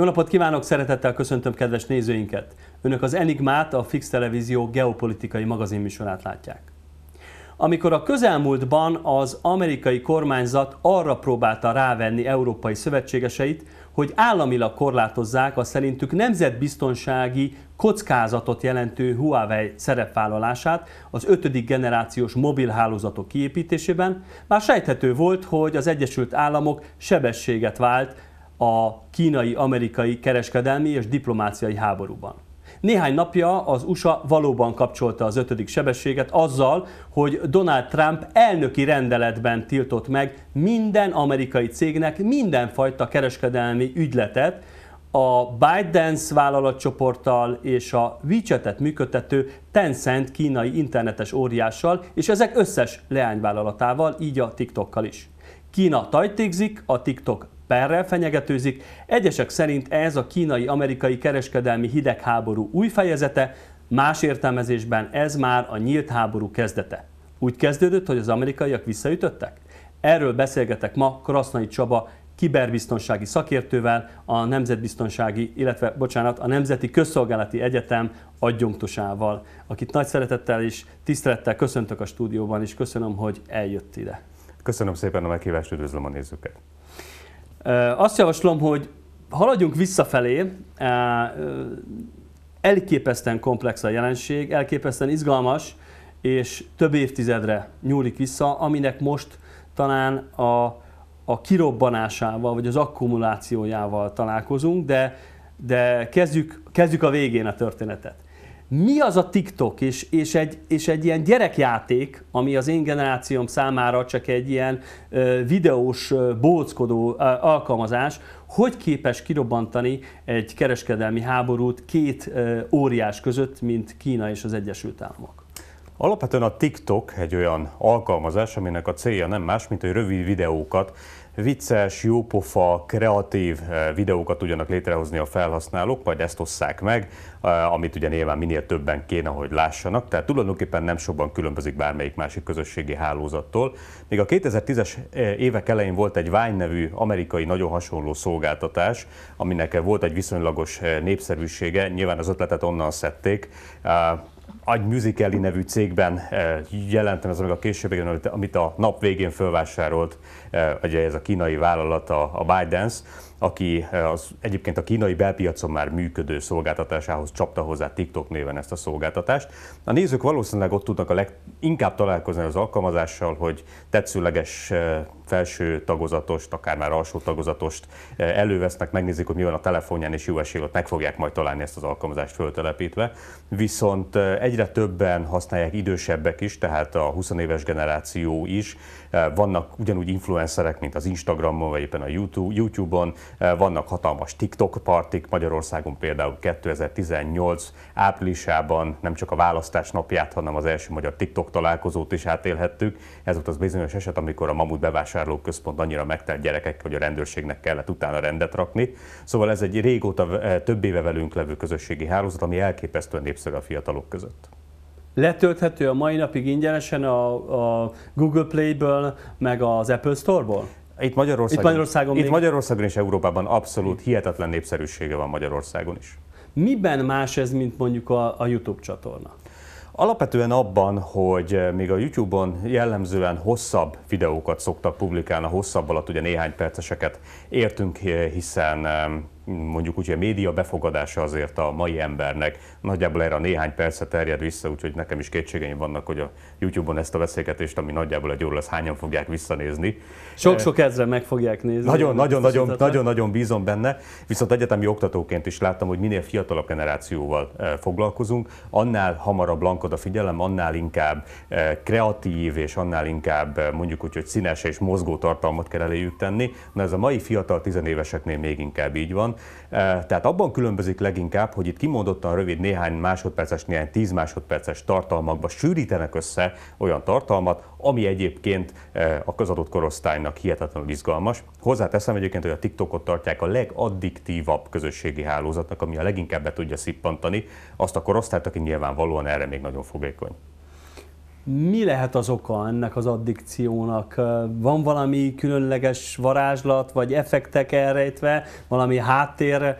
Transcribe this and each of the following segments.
Jó napot kívánok, szeretettel köszöntöm kedves nézőinket! Önök az Enigmát, a Fix Televízió geopolitikai magazinműsorát látják. Amikor a közelmúltban az amerikai kormányzat arra próbálta rávenni európai szövetségeseit, hogy államilag korlátozzák a szerintük nemzetbiztonsági kockázatot jelentő Huawei szerepvállalását az ötödik generációs mobilhálózatok kiépítésében, már sejthető volt, hogy az Egyesült Államok sebességet vált a kínai-amerikai kereskedelmi és diplomáciai háborúban. Néhány napja az USA valóban kapcsolta az ötödik sebességet azzal, hogy Donald Trump elnöki rendeletben tiltott meg minden amerikai cégnek mindenfajta kereskedelmi ügyletet, a ByteDance vállalatcsoporttal és a WeChat-et működtető Tencent kínai internetes óriással, és ezek összes leányvállalatával, így a TikTokkal is. Kína tajtékzik, a TikTok perrel fenyegetőzik. Egyesek szerint ez a kínai-amerikai kereskedelmi hidegháború új fejezete, más értelmezésben ez már a nyílt háború kezdete. Úgy kezdődött, hogy az amerikaiak visszaütöttek? Erről beszélgetek ma Krasznai Csaba kiberbiztonsági szakértővel, a Nemzetbiztonsági, illetve bocsánat, a Nemzeti Közszolgálati Egyetem adjunktusával, akit nagy szeretettel és tisztelettel köszöntök a stúdióban, és köszönöm, hogy eljött ide. Köszönöm szépen a meghívást, üdvözlöm a nézőket. Azt javaslom, hogy haladjunk visszafelé, elképesztően komplex a jelenség, elképesztően izgalmas, és több évtizedre nyúlik vissza, aminek most talán a, a kirobbanásával, vagy az akkumulációjával találkozunk, de, de kezdjük, kezdjük a végén a történetet mi az a TikTok, és, és, egy, és egy ilyen gyerekjáték, ami az én generációm számára csak egy ilyen ö, videós, ö, bóckodó ö, alkalmazás, hogy képes kirobbantani egy kereskedelmi háborút két ö, óriás között, mint Kína és az Egyesült Államok? Alapvetően a TikTok egy olyan alkalmazás, aminek a célja nem más, mint hogy rövid videókat vicces, jópofa, kreatív eh, videókat tudjanak létrehozni a felhasználók, majd ezt osszák meg, eh, amit ugye nyilván minél többen kéne, hogy lássanak, tehát tulajdonképpen nem sokban különbözik bármelyik másik közösségi hálózattól. Még a 2010-es eh, évek elején volt egy Vine nevű amerikai nagyon hasonló szolgáltatás, aminek volt egy viszonylagos népszerűsége, nyilván az ötletet onnan szedték, Agy Musicali nevű cégben eh, jelentem ez meg a később, amit a nap végén felvásárolt, eh, ugye ez a kínai vállalat, a ByteDance, aki eh, az, egyébként a kínai belpiacon már működő szolgáltatásához csapta hozzá TikTok néven ezt a szolgáltatást. A nézők valószínűleg ott tudnak a leginkább találkozni az alkalmazással, hogy tetszőleges felső tagozatost, akár már alsó tagozatost eh, elővesznek, megnézik, hogy mi van a telefonján, és jó ott meg fogják majd találni ezt az alkalmazást föltelepítve. Viszont eh, egyre többen használják idősebbek is, tehát a 20 éves generáció is. Eh, vannak ugyanúgy influencerek, mint az Instagramon, vagy éppen a YouTube-on. Vannak hatalmas TikTok partik, Magyarországon például 2018 áprilisában nem csak a választás napját, hanem az első magyar TikTok találkozót is átélhettük. Ez volt az bizonyos eset, amikor a mamut bevásárlása bevásárlóközpont annyira megtelt gyerekekkel, hogy a rendőrségnek kellett utána rendet rakni. Szóval ez egy régóta, eh, több éve velünk levő közösségi hálózat, ami elképesztően népszerű a fiatalok között. Letölthető a mai napig ingyenesen a, a Google Play-ből, meg az Apple Store-ból? Itt Magyarországon, itt Magyarországon, itt még... Magyarországon és Európában abszolút hihetetlen népszerűsége van Magyarországon is. Miben más ez, mint mondjuk a, a YouTube csatorna? Alapvetően abban, hogy eh, még a YouTube-on jellemzően hosszabb videókat szoktak publikálni, a hosszabb alatt ugye néhány perceseket értünk, eh, hiszen mondjuk úgy, hogy a média befogadása azért a mai embernek nagyjából erre a néhány perce terjed vissza, úgyhogy nekem is kétségeim vannak, hogy a YouTube-on ezt a beszélgetést, ami nagyjából egy óra lesz, hányan fogják visszanézni. Sok-sok ezre meg fogják nézni. Nagyon, nagyon, nagyon, nagyon, nagyon bízom benne, viszont egyetemi oktatóként is láttam, hogy minél fiatalabb generációval e, foglalkozunk, annál hamarabb lankod a figyelem, annál inkább e, kreatív, és annál inkább e, mondjuk úgy, hogy színes és mozgó tartalmat kell eléjük tenni. Na ez a mai fiatal tizenéveseknél még inkább így van, tehát abban különbözik leginkább, hogy itt kimondottan rövid néhány másodperces, néhány tíz másodperces tartalmakba sűrítenek össze olyan tartalmat, ami egyébként a közadott korosztálynak hihetetlenül izgalmas. Hozzáteszem egyébként, hogy a TikTokot tartják a legaddiktívabb közösségi hálózatnak, ami a leginkább be tudja szippantani azt a korosztályt, aki nyilvánvalóan erre még nagyon fogékony. Mi lehet az oka ennek az addikciónak? Van valami különleges varázslat, vagy effektek elrejtve, valami háttér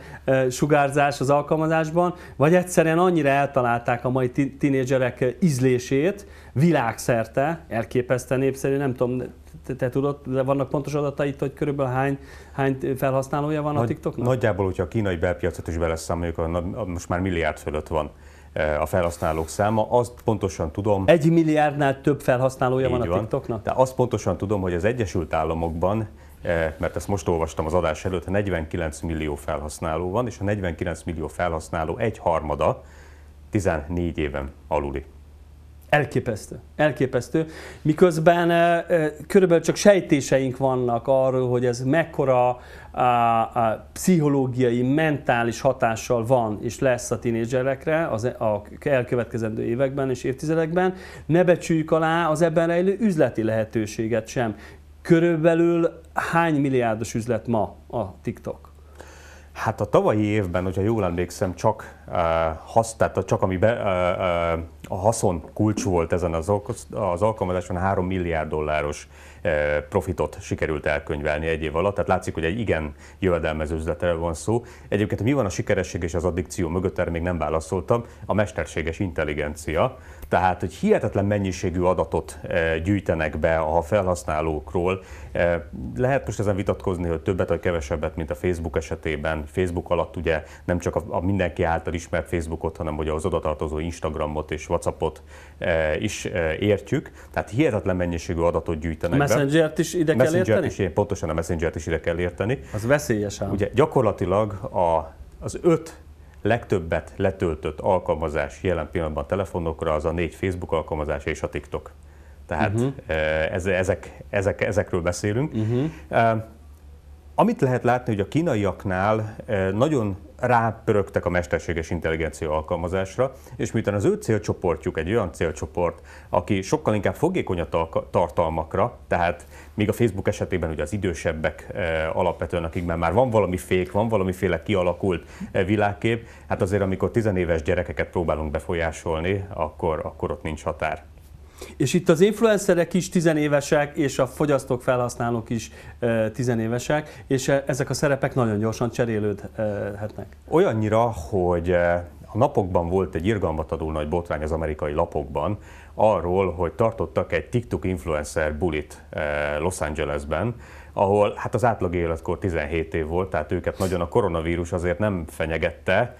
sugárzás az alkalmazásban, vagy egyszerűen annyira eltalálták a mai tinédzserek ízlését világszerte, Elképesztő népszerű, nem tudom, te, te tudod, de vannak pontos adatait, hogy körülbelül hány, hány felhasználója van Nagy, a TikToknak? Nagyjából, hogyha a kínai belpiacot is beleszámoljuk, most már milliárd fölött van E, a felhasználók száma. Azt pontosan tudom... Egy milliárdnál több felhasználója van, a TikToknak? Tehát azt pontosan tudom, hogy az Egyesült Államokban e, mert ezt most olvastam az adás előtt, 49 millió felhasználó van, és a 49 millió felhasználó egy harmada 14 éven aluli. Elképesztő. Elképesztő. Miközben eh, eh, körülbelül csak sejtéseink vannak arról, hogy ez mekkora a, a pszichológiai, mentális hatással van és lesz a tinédzserekre az e, a elkövetkezendő években és évtizedekben. Ne becsüljük alá az ebben rejlő üzleti lehetőséget sem. Körülbelül hány milliárdos üzlet ma a TikTok? Hát a tavalyi évben, hogyha jól emlékszem, csak, uh, hasz, tehát csak ami be, uh, uh, a haszon kulcs volt ezen az, az alkalmazáson, 3 milliárd dolláros uh, profitot sikerült elkönyvelni egy év alatt. Tehát látszik, hogy egy igen jövedelmező üzletre van szó. Egyébként mi van a sikeresség és az addikció mögött, erre még nem válaszoltam. A mesterséges intelligencia, tehát hogy hihetetlen mennyiségű adatot eh, gyűjtenek be a felhasználókról. Eh, lehet most ezen vitatkozni, hogy többet vagy kevesebbet, mint a Facebook esetében. Facebook alatt ugye nem csak a mindenki által ismert Facebookot, hanem ugye az odatartozó Instagramot és Whatsappot eh, is értjük. Tehát hihetetlen mennyiségű adatot gyűjtenek a Messenger-t is ide kell messenger érteni? Is, pontosan a Messenger-t is ide kell érteni. Az veszélyes ám. Ugye gyakorlatilag a, az öt legtöbbet letöltött alkalmazás jelen pillanatban telefonokra az a négy Facebook alkalmazás és a TikTok. Tehát uh-huh. ezek, ezek, ezekről beszélünk. Uh-huh. Amit lehet látni, hogy a kínaiaknál eh, nagyon rápörögtek a mesterséges intelligencia alkalmazásra, és miután az ő célcsoportjuk egy olyan célcsoport, aki sokkal inkább fogékony a tartalmakra, tehát még a Facebook esetében ugye az idősebbek eh, alapvetően, akikben már van valami fék, van valamiféle kialakult eh, világkép, hát azért amikor tizenéves gyerekeket próbálunk befolyásolni, akkor, akkor ott nincs határ. És itt az influencerek is tizenévesek, és a fogyasztók, felhasználók is tizenévesek, és ezek a szerepek nagyon gyorsan cserélődhetnek. Olyannyira, hogy a napokban volt egy irgalmatadó nagy botrány az amerikai lapokban arról, hogy tartottak egy TikTok influencer bulit Los Angelesben, ahol hát az átlag életkor 17 év volt, tehát őket nagyon a koronavírus azért nem fenyegette,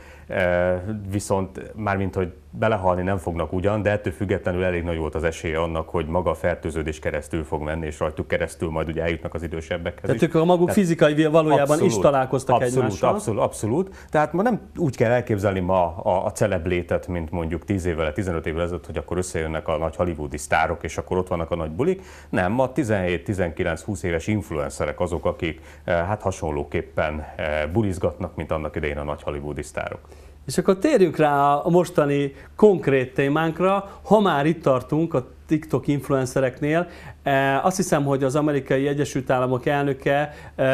viszont mármint, hogy belehalni nem fognak ugyan, de ettől függetlenül elég nagy volt az esély annak, hogy maga a fertőződés keresztül fog menni, és rajtuk keresztül majd ugye eljutnak az idősebbekhez. Tehát ők a maguk Tehát fizikai valójában abszolút, is találkoztak abszolút, egymással. Abszolút, abszolút. Tehát ma nem úgy kell elképzelni ma a, a celeblétet, mint mondjuk 10 évvel, 15 évvel ezelőtt, hogy akkor összejönnek a nagy hollywoodi sztárok, és akkor ott vannak a nagy bulik. Nem, ma 17-19-20 éves influencerek azok, akik eh, hát hasonlóképpen eh, bulizgatnak, mint annak idején a nagy hollywoodi sztárok. És akkor térjünk rá a mostani konkrét témánkra, ha már itt tartunk a TikTok influencereknél. E, azt hiszem, hogy az amerikai Egyesült Államok elnöke e,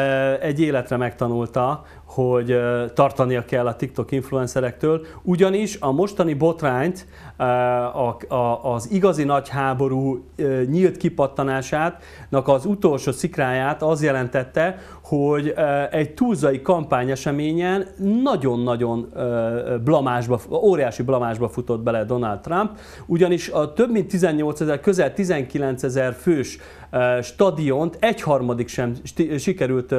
egy életre megtanulta, hogy e, tartania kell a TikTok influencerektől, ugyanis a mostani botrányt, az igazi nagy háború nyílt kipattanásának az utolsó szikráját az jelentette, hogy egy túlzai eseményen nagyon-nagyon blamásba, óriási blamásba futott bele Donald Trump, ugyanis a több mint 18 ezer, közel 19 ezer fős stadiont egyharmadik sem sikerült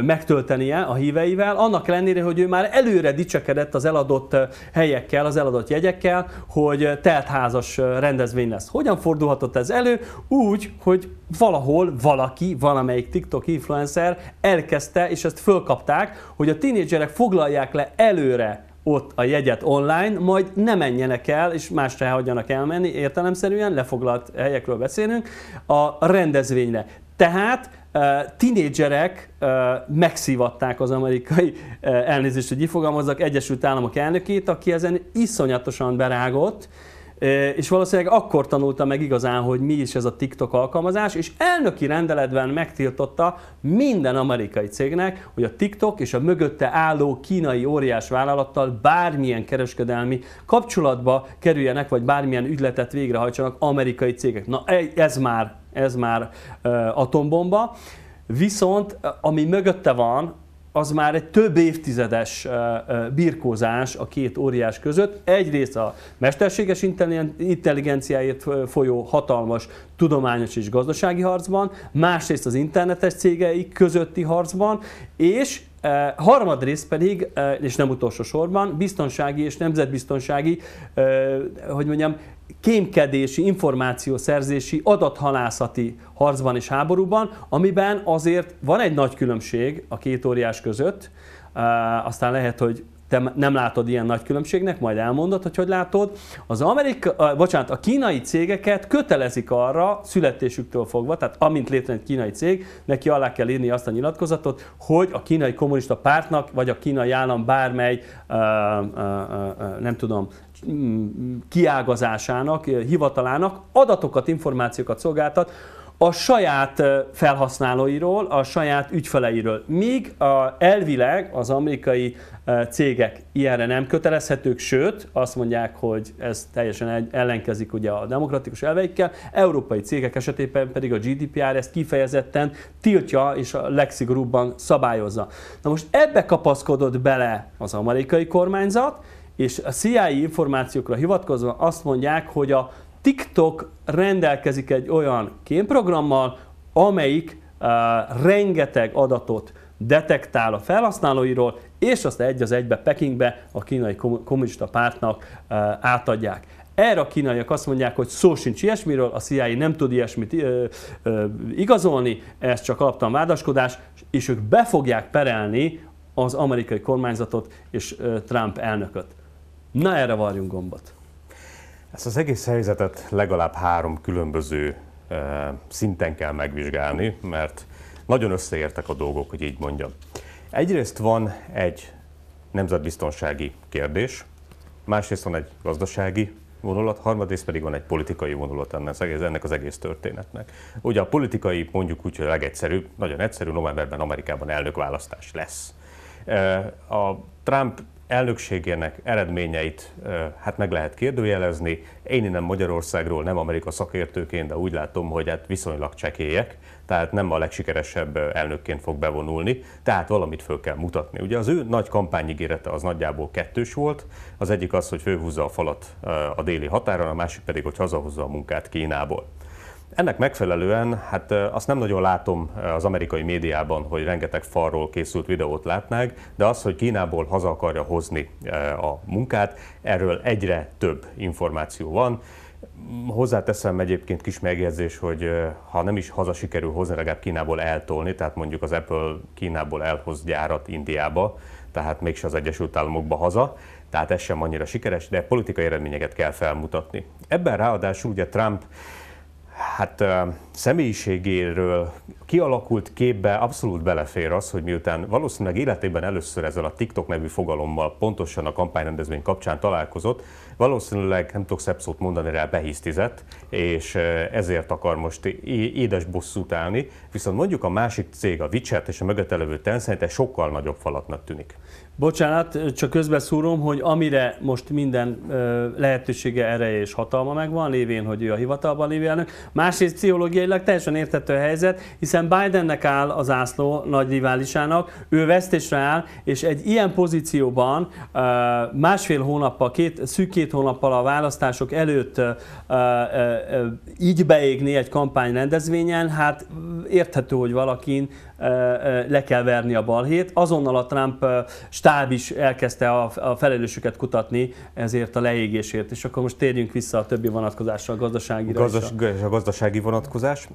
megtöltenie a híveivel, annak ellenére, hogy ő már előre dicsekedett az eladott helyekkel, az eladott jegyekkel, hogy teltházas rendezvény lesz. Hogyan fordulhatott ez elő? Úgy, hogy valahol valaki, valamelyik TikTok influencer elkezdte, és ezt fölkapták, hogy a tínédzserek foglalják le előre ott a jegyet online, majd ne menjenek el, és másra hagyjanak elmenni, értelemszerűen lefoglalt helyekről beszélünk, a rendezvényre. Tehát tinédzserek megszívatták az amerikai elnézést, hogy így fogalmazzak, Egyesült Államok elnökét, aki ezen iszonyatosan berágott, és valószínűleg akkor tanulta meg igazán, hogy mi is ez a TikTok alkalmazás, és elnöki rendeletben megtiltotta minden amerikai cégnek, hogy a TikTok és a mögötte álló kínai óriás vállalattal bármilyen kereskedelmi kapcsolatba kerüljenek, vagy bármilyen ügyletet végrehajtsanak amerikai cégek. Na ez már, ez már atombomba. Viszont ami mögötte van, az már egy több évtizedes birkózás a két óriás között. Egyrészt a mesterséges intelligenciáért folyó hatalmas tudományos és gazdasági harcban, másrészt az internetes cégeik közötti harcban, és harmadrészt pedig, és nem utolsó sorban, biztonsági és nemzetbiztonsági, hogy mondjam, kémkedési, információszerzési, adathalászati harcban és háborúban, amiben azért van egy nagy különbség a két óriás között, aztán lehet, hogy te nem látod ilyen nagy különbségnek, majd elmondod, hogy hogy látod. Az Amerika, bocsánat, a kínai cégeket kötelezik arra, születésüktől fogva, tehát amint létrejön egy kínai cég, neki alá kell írni azt a nyilatkozatot, hogy a kínai kommunista pártnak, vagy a kínai állam bármely, nem tudom, kiágazásának, hivatalának adatokat, információkat szolgáltat a saját felhasználóiról, a saját ügyfeleiről. Míg a, elvileg az amerikai cégek ilyenre nem kötelezhetők, sőt, azt mondják, hogy ez teljesen ellenkezik ugye a demokratikus elveikkel, európai cégek esetében pedig a GDPR ezt kifejezetten tiltja és a legszigorúbban szabályozza. Na most ebbe kapaszkodott bele az amerikai kormányzat, és a CIA információkra hivatkozva azt mondják, hogy a TikTok rendelkezik egy olyan kémprogrammal, amelyik uh, rengeteg adatot detektál a felhasználóiról, és azt egy az egybe Pekingbe a kínai kommunista pártnak uh, átadják. Erre a kínaiak azt mondják, hogy szó sincs ilyesmiről, a CIA nem tud ilyesmit ö, eh, ö, igazolni, ez csak alaptalan vádaskodás, és ők be fogják perelni az amerikai kormányzatot és Trump elnököt. Na erre várjunk gombot. Ezt az egész helyzetet legalább három különböző szinten kell megvizsgálni, mert nagyon összeértek a dolgok, hogy így mondjam. Egyrészt van egy nemzetbiztonsági kérdés, másrészt van egy gazdasági vonulat, harmadrészt pedig van egy politikai vonulat ennek az egész történetnek. Ugye a politikai mondjuk úgy, hogy a legegyszerűbb, nagyon egyszerű, novemberben Amerikában elnökválasztás lesz. A Trump elnökségének eredményeit hát meg lehet kérdőjelezni. Én innen Magyarországról nem Amerika szakértőként, de úgy látom, hogy hát viszonylag csekélyek, tehát nem a legsikeresebb elnökként fog bevonulni, tehát valamit föl kell mutatni. Ugye az ő nagy kampányigérete az nagyjából kettős volt, az egyik az, hogy főhúzza a falat a déli határon, a másik pedig, hogy hazahozza a munkát Kínából. Ennek megfelelően hát azt nem nagyon látom az amerikai médiában, hogy rengeteg falról készült videót látnák, de az, hogy Kínából haza akarja hozni a munkát, erről egyre több információ van. Hozzáteszem egyébként kis megjegyzés, hogy ha nem is haza sikerül hozni, legalább Kínából eltolni, tehát mondjuk az Apple Kínából elhoz gyárat Indiába, tehát mégse az Egyesült Államokba haza, tehát ez sem annyira sikeres, de politikai eredményeket kell felmutatni. Ebben ráadásul ugye Trump Hát személyiségéről kialakult képbe abszolút belefér az, hogy miután valószínűleg életében először ezzel a TikTok nevű fogalommal pontosan a kampányrendezvény kapcsán találkozott, valószínűleg nem tudok szebb szót mondani rá, behisztizett, és ezért akar most édes bosszút állni, viszont mondjuk a másik cég, a WeChat és a mögötte levő Tencent egy sokkal nagyobb falatnak tűnik. Bocsánat, csak közbeszúrom, hogy amire most minden lehetősége, ereje és hatalma megvan, lévén, hogy ő a hivatalban lévő elnök. Másrészt pszichológiailag teljesen értető a helyzet, hiszen Bidennek áll az ászló nagy riválisának, ő vesztésre áll, és egy ilyen pozícióban másfél hónappal, két, szűk két hónappal a választások előtt így beégni egy kampány rendezvényen, hát érthető, hogy valakin le kell verni a balhét. Azonnal a Trump stáb is elkezdte a felelősöket kutatni ezért a leégésért. És akkor most térjünk vissza a többi vonatkozásra, a gazdasági gazdas- a... a gazdasági vonatkozás.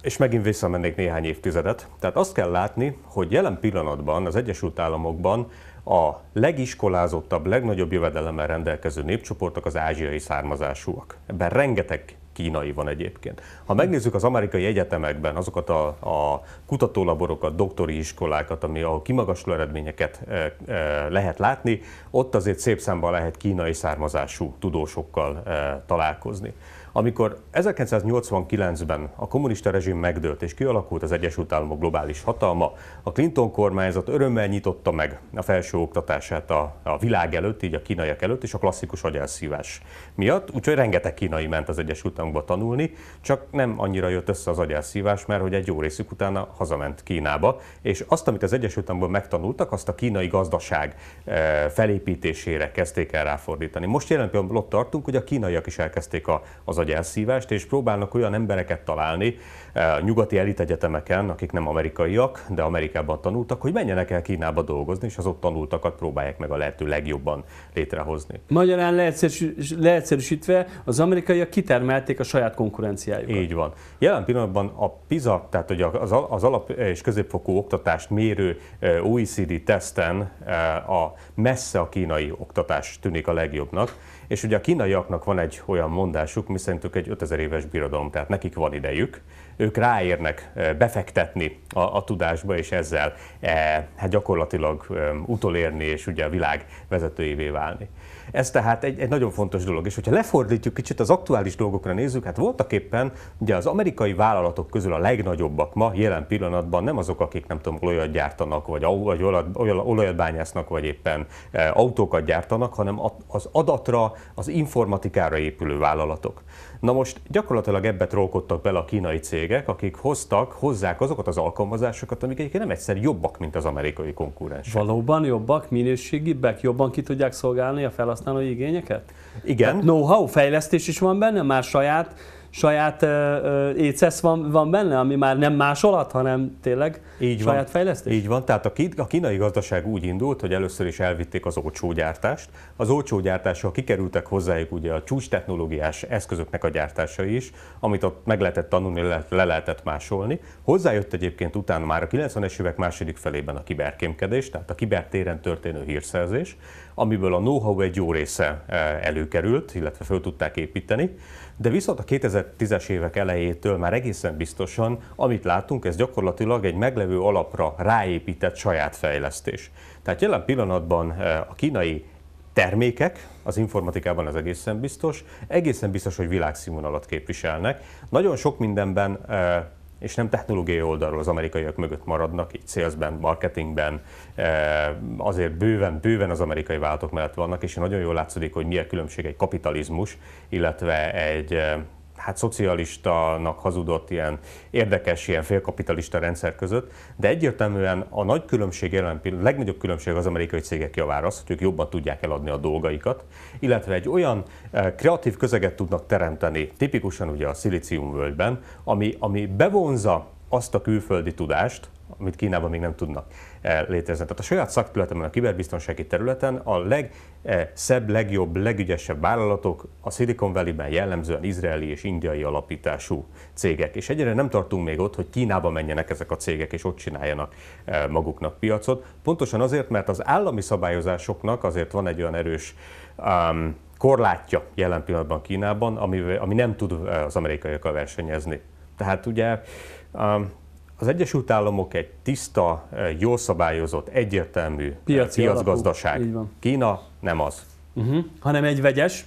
És megint visszamennék néhány évtizedet. Tehát azt kell látni, hogy jelen pillanatban az Egyesült Államokban a legiskolázottabb, legnagyobb jövedelemmel rendelkező népcsoportok az ázsiai származásúak. Ebben rengeteg kínai van egyébként. Ha megnézzük az amerikai egyetemekben azokat a, a kutatólaborokat, doktori iskolákat, ami, ahol kimagasló eredményeket e, e, lehet látni, ott azért szép számban lehet kínai származású tudósokkal e, találkozni. Amikor 1989-ben a kommunista rezsim megdőlt és kialakult az Egyesült Államok globális hatalma, a Clinton kormányzat örömmel nyitotta meg a felsőoktatását a, a világ előtt, így a kínaiak előtt, és a klasszikus agyelszívás miatt, úgyhogy rengeteg kínai ment az Egyesült Államokba tanulni, csak nem annyira jött össze az agyelszívás, mert hogy egy jó részük utána hazament Kínába, és azt, amit az Egyesült Államokban megtanultak, azt a kínai gazdaság eh, felépítésére kezdték el ráfordítani. Most jelen pillanatban ott tartunk, hogy a kínaiak is elkezdték az agyelszívást, és próbálnak olyan embereket találni eh, a nyugati elitegyetemeken, akik nem amerikaiak, de Amerikában tanultak, hogy menjenek el Kínába dolgozni, és az ott tanultakat próbálják meg a lehető legjobban létrehozni. Magyarán leegyszerűsítve az amerikaiak kitermelték a saját konkurenciájukat. Így van. Jelen pillanatban a PISA, tehát hogy az, az alap és középfokú oktatást mérő eh, OECD teszten eh, a messze a kínai oktatás tűnik a legjobbnak. És ugye a kínaiaknak van egy olyan mondásuk, ők egy 5000 éves birodalom, tehát nekik van idejük, ők ráérnek eh, befektetni a, a tudásba, és ezzel e, hát gyakorlatilag e, utolérni, és ugye a világ vezetőjévé válni. Ez tehát egy, egy nagyon fontos dolog. És hogyha lefordítjuk kicsit az aktuális dolgokra nézzük, hát voltak éppen ugye az amerikai vállalatok közül a legnagyobbak ma jelen pillanatban nem azok, akik nem tudom, olajat gyártanak, vagy, vagy olajat bányásznak, vagy éppen e, autókat gyártanak, hanem az adatra, az informatikára épülő vállalatok. Na most gyakorlatilag ebbe trókodtak bele a kínai cégek, akik hoztak, hozzák azokat az alkalmazásokat, amik egyébként nem egyszer jobbak, mint az amerikai konkurens. Valóban jobbak, minőségibbek, jobban ki tudják szolgálni a felhasználói igényeket? Igen. Hát, know-how, fejlesztés is van benne, már saját saját écesz van, van benne, ami már nem másolat, hanem tényleg így saját van. fejlesztés? Így van, tehát a kínai gazdaság úgy indult, hogy először is elvitték az olcsó gyártást. Az olcsó gyártása kikerültek hozzájuk ugye a csúcs technológiás eszközöknek a gyártása is, amit ott meg lehetett tanulni, le, le lehetett másolni. Hozzájött egyébként utána már a 90-es évek második felében a kiberkémkedés, tehát a kibertéren történő hírszerzés, amiből a know-how egy jó része e, előkerült, illetve föl tudták építeni. De viszont a 2010-es évek elejétől már egészen biztosan, amit látunk, ez gyakorlatilag egy meglevő alapra ráépített saját fejlesztés. Tehát jelen pillanatban eh, a kínai termékek, az informatikában az egészen biztos, egészen biztos, hogy világszínvonalat képviselnek. Nagyon sok mindenben eh, és nem technológiai oldalról az amerikaiak mögött maradnak, így salesben, marketingben, eh, azért bőven, bőven az amerikai váltok mellett vannak, és nagyon jól látszik, hogy mi a különbség egy kapitalizmus, illetve egy eh, hát szocialistanak hazudott ilyen érdekes, ilyen félkapitalista rendszer között, de egyértelműen a nagy különbség jelen pillanat, legnagyobb különbség az amerikai cégek javára az, hogy ők jobban tudják eladni a dolgaikat, illetve egy olyan eh, kreatív közeget tudnak teremteni, tipikusan ugye a szilíciumvölgyben, ami, ami bevonza azt a külföldi tudást, amit Kínában még nem tudnak. Eh, létezne. Tehát a saját szakterületemen, a kiberbiztonsági területen a legszebb, eh, legjobb, legügyesebb vállalatok a Silicon Valley-ben jellemzően izraeli és indiai alapítású cégek. És egyre nem tartunk még ott, hogy Kínába menjenek ezek a cégek, és ott csináljanak eh, maguknak piacot. Pontosan azért, mert az állami szabályozásoknak azért van egy olyan erős um, korlátja jelen pillanatban Kínában, ami, ami nem tud az amerikaiakkal versenyezni. Tehát ugye um, az Egyesült Államok egy tiszta, eh, jól szabályozott, egyértelmű eh, piaci piacgazdaság. Alapú, Kína nem az. Uh-huh. Hanem egy vegyes,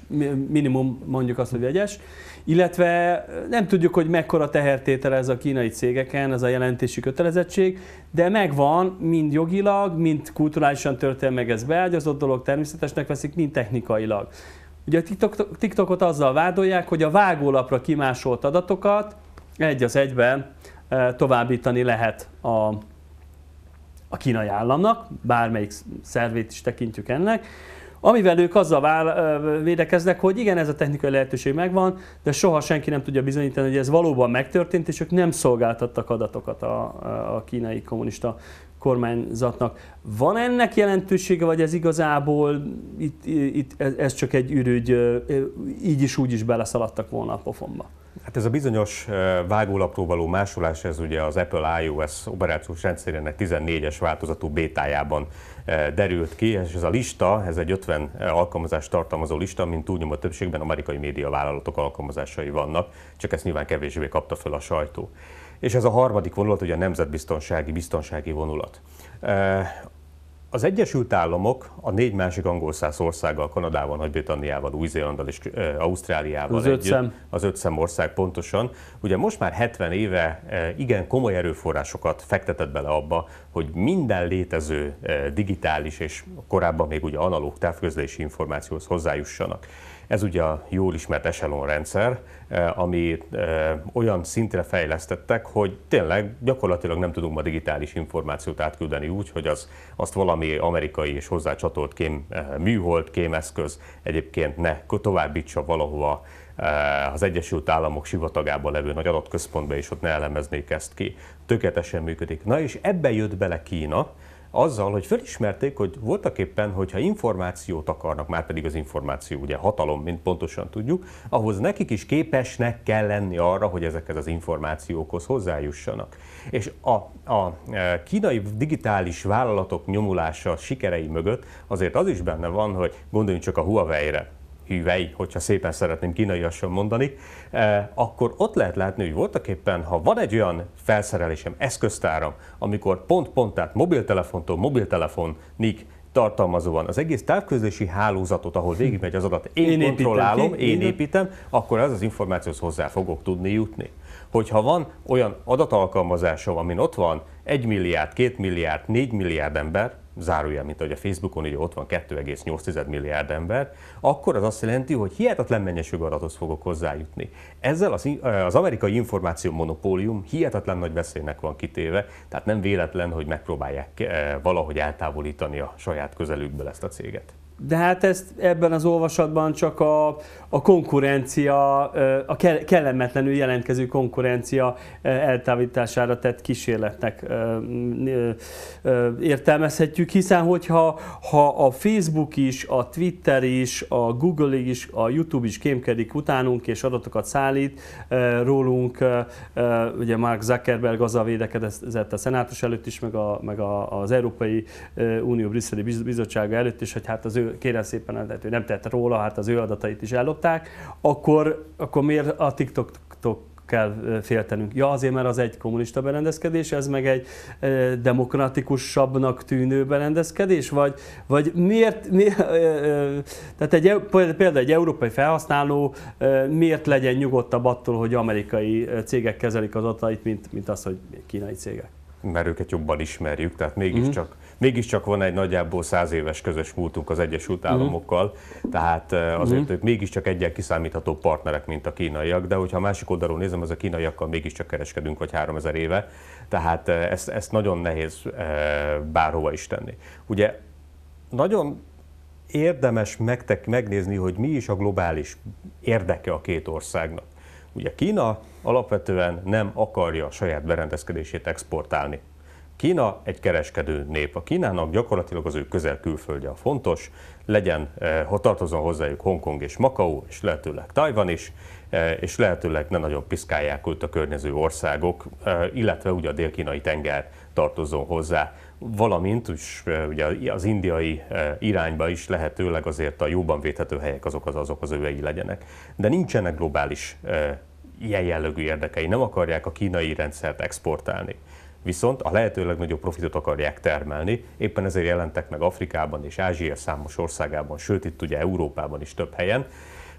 minimum mondjuk azt, hogy vegyes, illetve eh, nem tudjuk, hogy mekkora tehertétel ez a kínai cégeken, ez a jelentési kötelezettség, de megvan mind jogilag, mind kulturálisan történt meg ez beágyazott dolog, természetesnek veszik, mind technikailag. Ugye a TikTok, TikTokot azzal vádolják, hogy a vágólapra kimásolt adatokat egy az egyben továbbítani lehet a, a kínai államnak, bármelyik szervét is tekintjük ennek, amivel ők azzal vál, védekeznek, hogy igen, ez a technikai lehetőség megvan, de soha senki nem tudja bizonyítani, hogy ez valóban megtörtént, és ők nem szolgáltattak adatokat a, a kínai kommunista kormányzatnak. Van ennek jelentősége, vagy ez igazából itt, itt, ez csak egy ürügy, így is úgy is beleszaladtak volna a pofonba? Hát ez a bizonyos vágólapról való másolás, ez ugye az Apple iOS operációs rendszerének 14-es változatú bétájában derült ki, és ez a lista, ez egy 50 alkalmazást tartalmazó lista, mint túlnyomó többségben amerikai médiavállalatok alkalmazásai vannak, csak ezt nyilván kevésbé kapta fel a sajtó. És ez a harmadik vonulat, ugye a nemzetbiztonsági, biztonsági vonulat. Az Egyesült Államok a négy másik angol száz országgal, Kanadával, Nagy-Britanniával, új zélanddal és Ausztráliával az együtt, ötszem. az ötszem ország pontosan, ugye most már 70 éve igen komoly erőforrásokat fektetett bele abba, hogy minden létező digitális és korábban még ugye analóg távközlési információhoz hozzájussanak. Ez ugye a jól ismert echelon rendszer, eh, ami eh, olyan szintre fejlesztettek, hogy tényleg gyakorlatilag nem tudunk ma digitális információt átküldeni úgy, hogy az, azt valami amerikai és hozzá csatolt kém, eh, műhold, kémeszköz egyébként ne továbbítsa valahova az Egyesült Államok sivatagában levő nagy adatközpontba, és ott ne elemeznék ezt ki. Tökéletesen működik. Na és ebbe jött bele Kína, azzal, hogy felismerték, hogy voltak éppen, hogyha információt akarnak, már pedig az információ ugye hatalom, mint pontosan tudjuk, ahhoz nekik is képesnek kell lenni arra, hogy ezekhez az információkhoz hozzájussanak. És a, a e, kínai digitális vállalatok nyomulása sikerei mögött azért az is benne van, hogy gondoljunk csak a Huawei-re, hívei, hogyha szépen szeretném kínaiasan mondani, eh, akkor ott lehet látni, hogy voltak éppen, ha van egy olyan felszerelésem, eszköztáram, amikor pont-pont, tehát mobiltelefontól mobiltelefonig tartalmazóan az egész távközlési hálózatot, ahol végigmegy az adat, én, én kontrollálom, építem, én építem, akkor ez az információhoz hozzá fogok tudni jutni. Hogyha van olyan adatalkalmazásom, amin ott van 1 milliárd, 2 milliárd, 4 milliárd ember, zárulja, mint ahogy a Facebookon ugye ott van 2,8 milliárd ember, akkor az azt jelenti, hogy hihetetlen mennyiség adathoz fogok hozzájutni. Ezzel az, az amerikai információ monopólium hihetetlen nagy veszélynek van kitéve, tehát nem véletlen, hogy megpróbálják eh, valahogy eltávolítani a saját közelükből ezt a céget. De hát ezt ebben az olvasatban csak a, a konkurencia, a kellemetlenül jelentkező konkurencia eltávítására tett kísérletnek értelmezhetjük, hiszen hogyha ha a Facebook is, a Twitter is, a Google is, a YouTube is kémkedik utánunk és adatokat szállít rólunk, ugye Mark Zuckerberg az a védekezett a szenátus előtt is, meg, a, meg a, az Európai Unió Brüsszeli Bizottsága előtt is, hogy hát az ő kérem szépen, lehet, hogy nem tett róla, hát az ő adatait is ellopták, akkor, akkor miért a TikTok kell féltenünk. Ja, azért, mert az egy kommunista berendezkedés, ez meg egy demokratikusabbnak tűnő berendezkedés, vagy, vagy miért, miért, tehát egy, például egy európai felhasználó miért legyen nyugodtabb attól, hogy amerikai cégek kezelik az adatait, mint, mint az, hogy kínai cégek? Mert őket jobban ismerjük, tehát mégiscsak mhm. mm mégiscsak van egy nagyjából száz éves közös múltunk az Egyesült mhm. Államokkal, mm. tehát azért mm. ők mégiscsak egyen kiszámítható partnerek, mint a kínaiak, de hogyha a másik oldalról nézem, az a kínaiakkal mégiscsak kereskedünk, vagy 3000 éve, tehát ezt, ezt nagyon nehéz bárhova is tenni. Ugye nagyon érdemes megtek, megnézni, hogy mi is a globális érdeke a két országnak. Ugye Kína alapvetően nem akarja a saját berendezkedését exportálni Kína egy kereskedő nép. A Kínának gyakorlatilag az ő közel külföldje a fontos, legyen, eh, ha tartozom hozzájuk Hongkong és Makau, és lehetőleg Tajvan is, eh, és lehetőleg ne nagyon piszkálják őt a környező országok, eh, illetve ugye a dél-kínai tenger tartozom hozzá valamint is, ugye az indiai irányba is lehetőleg azért a jóban védhető helyek azok az, azok az övei legyenek. De nincsenek globális ilyen jellegű érdekei, nem akarják a kínai rendszert exportálni viszont a lehető legnagyobb profitot akarják termelni, éppen ezért jelentek meg Afrikában és Ázsia számos országában, sőt itt ugye Európában is több helyen,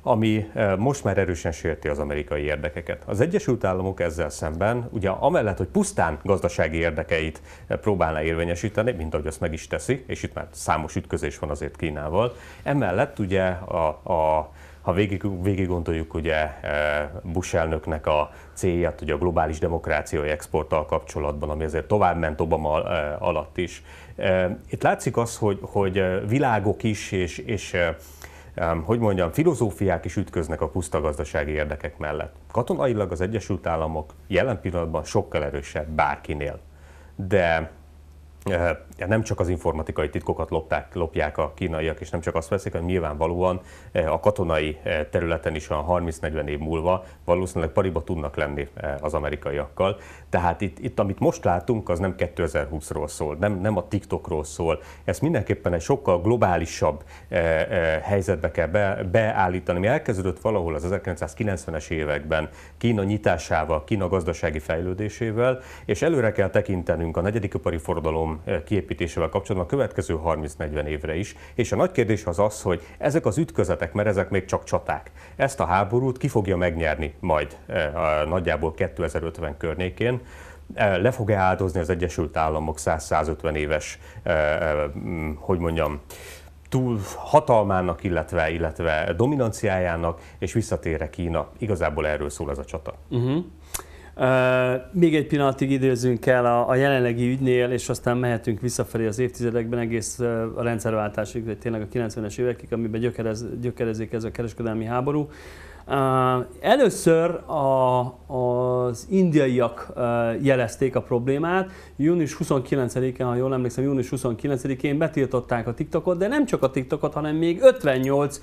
ami eh, most már erősen sérti az amerikai érdekeket. Az Egyesült Államok ezzel szemben, ugye amellett, hogy pusztán gazdasági érdekeit eh, próbálna érvényesíteni, mint ahogy azt meg is teszi, és itt már számos ütközés van azért Kínával, emellett ugye a, a ha végig, végig gondoljuk ugye e, Bush elnöknek a célját, ugye a globális demokráciai exporttal kapcsolatban, ami azért tovább ment Obama e, alatt is. E, itt látszik az, hogy, hogy világok is, és, és hogy mondjam, filozófiák is ütköznek a puszta gazdasági érdekek mellett. Katonailag az Egyesült Államok jelen pillanatban sokkal erősebb bárkinél, de de nem csak az informatikai titkokat lopták, lopják a kínaiak, és nem csak azt veszik, hanem nyilvánvalóan eh, a katonai eh, területen is a 30-40 év múlva valószínűleg pariba tudnak lenni eh, az amerikaiakkal. Tehát itt, itt amit most látunk, az nem 2020-ról szól, nem, nem a TikTokról szól. Ezt mindenképpen egy sokkal globálisabb helyzetbe kell be, beállítani. Mi elkezdődött valahol az 1990-es években Kína nyitásával, Kína gazdasági fejlődésével, és előre kell tekintenünk a negyedik ipari forradalom kép építésével kapcsolatban a következő 30-40 évre is. És a nagy kérdés az az, hogy ezek az ütközetek, mert ezek még csak csaták, ezt a háborút ki fogja megnyerni majd e, nagyjából 2050 környékén, e, le fog-e áldozni az Egyesült Államok 100-150 éves, e, hogy mondjam, túl hatalmának, illetve, illetve dominanciájának, és visszatér Kína. Igazából erről szól ez a csata. Uh-huh. Még egy pillanatig időzünk el a, a jelenlegi ügynél, és aztán mehetünk visszafelé az évtizedekben egész a rendszerváltásig, vagy tényleg a 90-es évekig, amiben gyökerez, gyökerezik ez a kereskedelmi háború. Először a, az indiaiak jelezték a problémát. Június 29-én, ha jól emlékszem, június 29-én betiltották a TikTokot, de nem csak a TikTokot, hanem még 58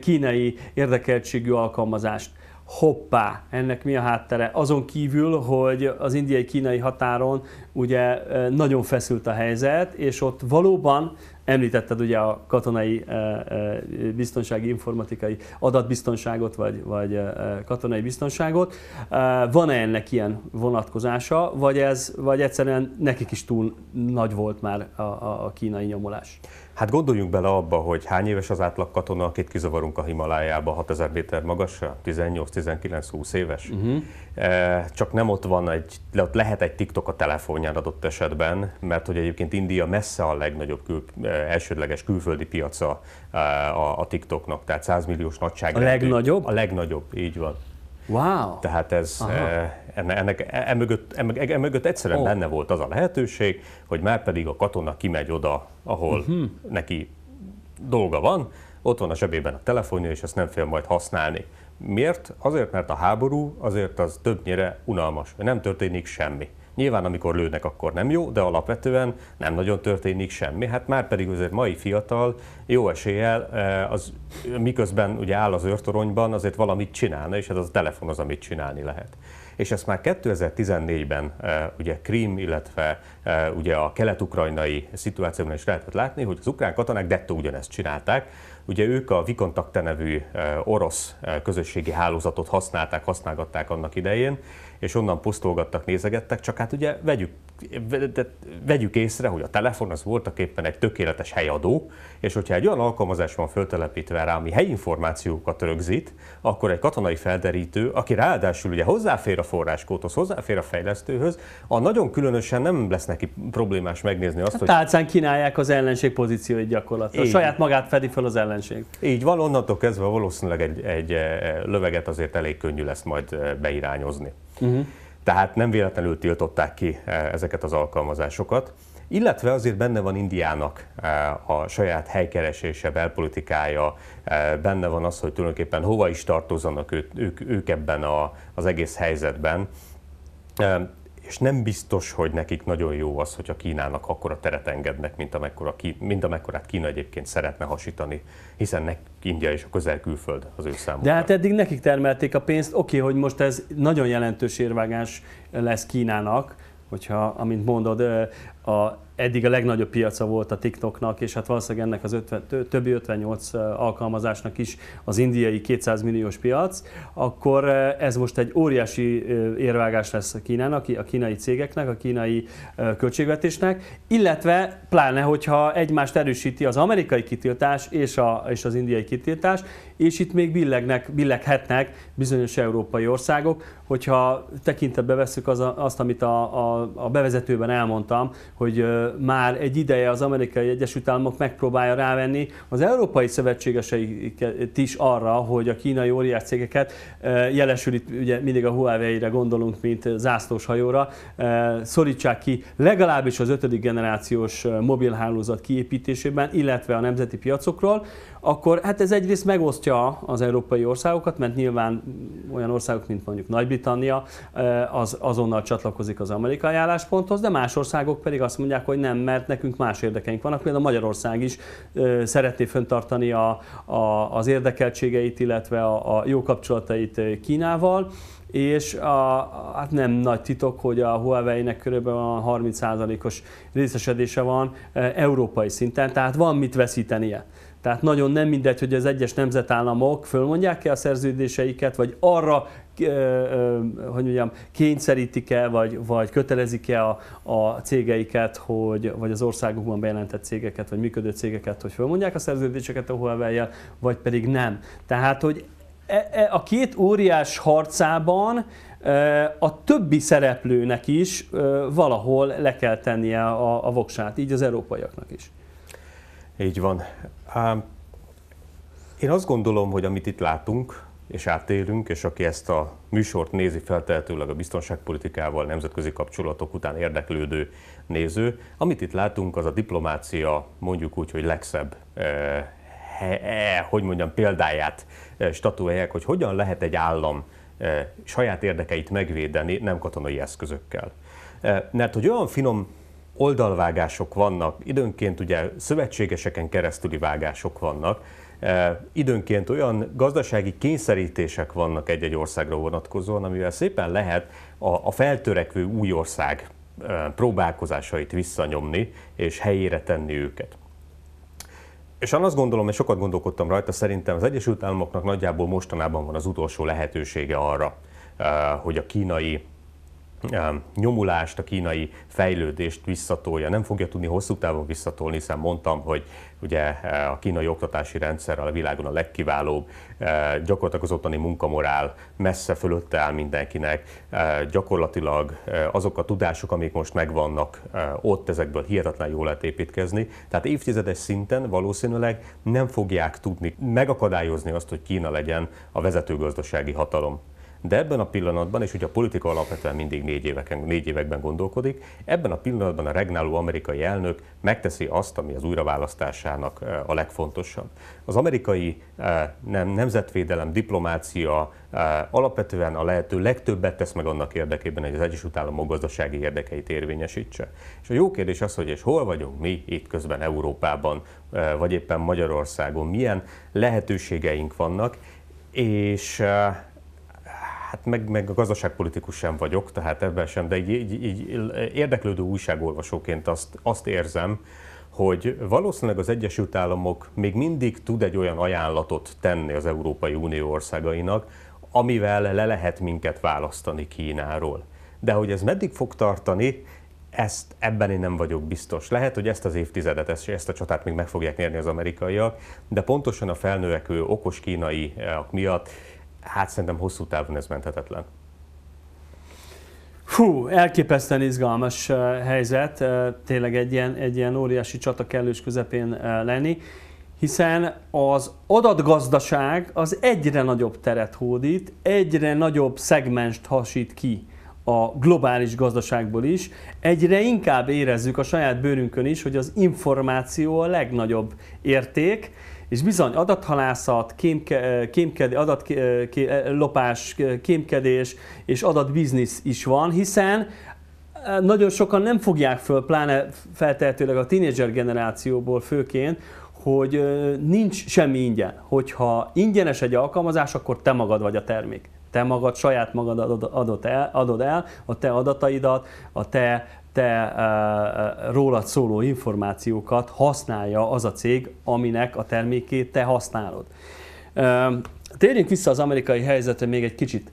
kínai érdekeltségű alkalmazást hoppá, ennek mi a háttere? Azon kívül, hogy az indiai-kínai határon ugye nagyon feszült a helyzet, és ott valóban Említetted ugye a katonai biztonsági informatikai adatbiztonságot, vagy, vagy katonai biztonságot. Van-e ennek ilyen vonatkozása, vagy, ez, vagy egyszerűen nekik is túl nagy volt már a, a, kínai nyomulás? Hát gondoljunk bele abba, hogy hány éves az átlag katona, akit kizavarunk a Himalájába 6000 méter magasra, 18-19-20 éves. Uh-huh. Csak nem ott van egy, ott lehet egy TikTok a telefonján adott esetben, mert hogy egyébként India messze a legnagyobb kül, eh, elsődleges külföldi piaca eh, a, a TikToknak, tehát 100 milliós nagyság. A legnagyobb? A legnagyobb, így van. Wow. Tehát ez, Aha. Eh, ennek, emögött, e emögött, e, e egyszerűen oh. benne volt az a lehetőség, hogy már pedig a katona kimegy oda, ahol uh-huh. neki dolga van, ott van a zsebében a telefonja, és ezt nem fél majd használni. Miért? Azért, mert a háború azért az többnyire unalmas, nem történik semmi. Nyilván, amikor lőnek, akkor nem jó, de alapvetően nem nagyon történik semmi. Hát már pedig azért mai fiatal jó eséllyel, eh, az, miközben ugye áll az őrtoronyban, azért valamit csinálna, és ez hát az a telefon az, amit csinálni lehet és ezt már 2014-ben eh, ugye Krím, illetve eh, ugye a kelet-ukrajnai szituációban is lehetett látni, hogy az ukrán katonák dettó ugyanezt csinálták. Ugye ők a Vikontakte nevű orosz közösségi hálózatot használták, használgatták annak idején, és onnan posztolgattak, nézegettek, csak hát ugye vegyük, vegyük észre, hogy a telefon az voltak éppen egy tökéletes helyadó, és hogyha egy olyan alkalmazás van föltelepítve rá, ami helyinformációkat rögzít, akkor egy katonai felderítő, aki ráadásul ugye hozzáfér a forráskóthoz, hozzáfér a fejlesztőhöz, a nagyon különösen nem lesz neki problémás megnézni azt, a hogy... Tálcán kínálják az ellenség pozícióit gyakorlatilag. Így. Saját magát fedi fel az ellenség. Így van, onnantól kezdve valószínűleg egy, egy eh, löveget azért elég könnyű lesz majd eh, beirányozni. Uh-huh. Tehát nem véletlenül tiltották ki e, ezeket az alkalmazásokat. Illetve azért benne van Indiának e, a saját helykeresése, belpolitikája, e, benne van az, hogy tulajdonképpen hova is tartozzanak ők, ők, ők ebben a, az egész helyzetben és nem biztos, hogy nekik nagyon jó az, hogy a Kínának akkora teret engednek, mint, amekkora, mint amekkorát Kína egyébként szeretne hasítani, hiszen nek India és a közel-külföld az ő számukra. De hát eddig nekik termelték a pénzt, oké, okay, hogy most ez nagyon jelentős érvágás lesz Kínának, hogyha, amint mondod, a eddig a legnagyobb piaca volt a TikToknak, és hát valószínűleg ennek az 50, többi 58 alkalmazásnak is az indiai 200 milliós piac, akkor ez most egy óriási érvágás lesz a Kínának, a kínai cégeknek, a kínai költségvetésnek, illetve pláne, hogyha egymást erősíti az amerikai kitiltás és, a, és az indiai kitiltás, és itt még billegnek, billeghetnek bizonyos európai országok, hogyha tekintetbe veszük az, azt, amit a, a, a bevezetőben elmondtam, hogy már egy ideje az amerikai Egyesült Államok megpróbálja rávenni az európai szövetségeseiket is arra, hogy a kínai óriás cégeket, jelesül itt ugye mindig a Huawei-re gondolunk, mint zászlós hajóra, szorítsák ki legalábbis az ötödik generációs mobilhálózat kiépítésében, illetve a nemzeti piacokról, akkor hát ez egyrészt megosztja az európai országokat, mert nyilván olyan országok, mint mondjuk Nagy-Britannia, az azonnal csatlakozik az amerikai állásponthoz, de más országok pedig azt mondják, hogy nem, mert nekünk más érdekeink vannak. Például Magyarország is szeretné föntartani a, a, az érdekeltségeit, illetve a, a jó kapcsolatait Kínával és a, hát nem nagy titok, hogy a Huawei-nek kb. 30%-os részesedése van európai szinten, tehát van mit veszítenie. Tehát nagyon nem mindegy, hogy az egyes nemzetállamok fölmondják-e a szerződéseiket, vagy arra hogy mondjam, kényszerítik-e, vagy, vagy kötelezik-e a, a cégeiket, hogy, vagy az országokban bejelentett cégeket, vagy működő cégeket, hogy fölmondják a szerződéseket a huawei vagy pedig nem. Tehát, hogy e, e, a két óriás harcában a többi szereplőnek is valahol le kell tennie a, a voksát, így az európaiaknak is. Így van. Én azt gondolom, hogy amit itt látunk, és átélünk, és aki ezt a műsort nézi feltehetőleg a biztonságpolitikával, nemzetközi kapcsolatok után érdeklődő néző, amit itt látunk, az a diplomácia mondjuk úgy, hogy legszebb eh, eh, hogy mondjam, példáját eh, statuálják, hogy hogyan lehet egy állam saját érdekeit megvédeni nem katonai eszközökkel. mert hogy olyan finom oldalvágások vannak, időnként ugye szövetségeseken keresztüli vágások vannak, e, időnként olyan gazdasági kényszerítések vannak egy-egy országra vonatkozóan, amivel szépen lehet a feltörekvő új ország e, próbálkozásait visszanyomni és helyére tenni őket. És azt gondolom, és sokat gondolkodtam rajta, szerintem az Egyesült Államoknak nagyjából mostanában van az utolsó lehetősége arra, e, hogy a kínai nyomulást, a kínai fejlődést visszatolja. Nem fogja tudni hosszú távon visszatolni, hiszen mondtam, hogy ugye e, a kínai oktatási rendszer a világon a legkiválóbb, e, gyakorlatilag az ottani munkamorál messze fölötte áll mindenkinek, e, gyakorlatilag azok a tudások, amik most megvannak ott, ezekből hihetetlen jól lehet építkezni. Tehát évtizedes szinten valószínűleg nem fogják tudni megakadályozni azt, hogy Kína legyen a vezető gazdasági hatalom. De ebben a pillanatban, és ugye a politika alapvetően mindig négy, éveken, négy években gondolkodik, ebben a pillanatban a regnáló amerikai elnök megteszi azt, ami az újraválasztásának e, a legfontosabb. Az amerikai e, nem, nemzetvédelem, diplomácia e, alapvetően a lehető legtöbbet tesz meg annak érdekében, hogy az Egyesült Államok gazdasági érdekeit érvényesítse. És a jó kérdés az, hogy és hol vagyunk mi itt közben Európában, vagy éppen Magyarországon, milyen lehetőségeink vannak, és Hát meg, meg a gazdaságpolitikus sem vagyok, tehát ebben sem, de így, így, így érdeklődő újságolvasóként azt, azt érzem, hogy valószínűleg az Egyesült Államok még mindig tud egy olyan ajánlatot tenni az Európai Unió országainak, amivel le lehet minket választani Kínáról. De hogy ez meddig fog tartani, ezt ebben én nem vagyok biztos. Lehet, hogy ezt az évtizedet, ezt, ezt a csatát még meg fogják nyerni az amerikaiak, de pontosan a felnövekvő okos kínaiak eh, miatt hát szerintem hosszú távon ez menthetetlen. Hú, elképesztően izgalmas helyzet, tényleg egy ilyen, egy ilyen óriási csata kellős közepén lenni, hiszen az adatgazdaság az egyre nagyobb teret hódít, egyre nagyobb szegmenst hasít ki a globális gazdaságból is, egyre inkább érezzük a saját bőrünkön is, hogy az információ a legnagyobb érték, és bizony adathalászat, kémke, kémkedi, adatlopás, kémkedés és adatbiznisz is van, hiszen nagyon sokan nem fogják föl, pláne feltehetőleg a tínédzser generációból főként, hogy nincs semmi ingyen. Hogyha ingyenes egy alkalmazás, akkor te magad vagy a termék te magad saját magad adod el, adod el a te adataidat, a te te uh, rólad szóló információkat használja az a cég, aminek a termékét te használod. Uh, térjünk vissza az amerikai helyzetre még egy kicsit.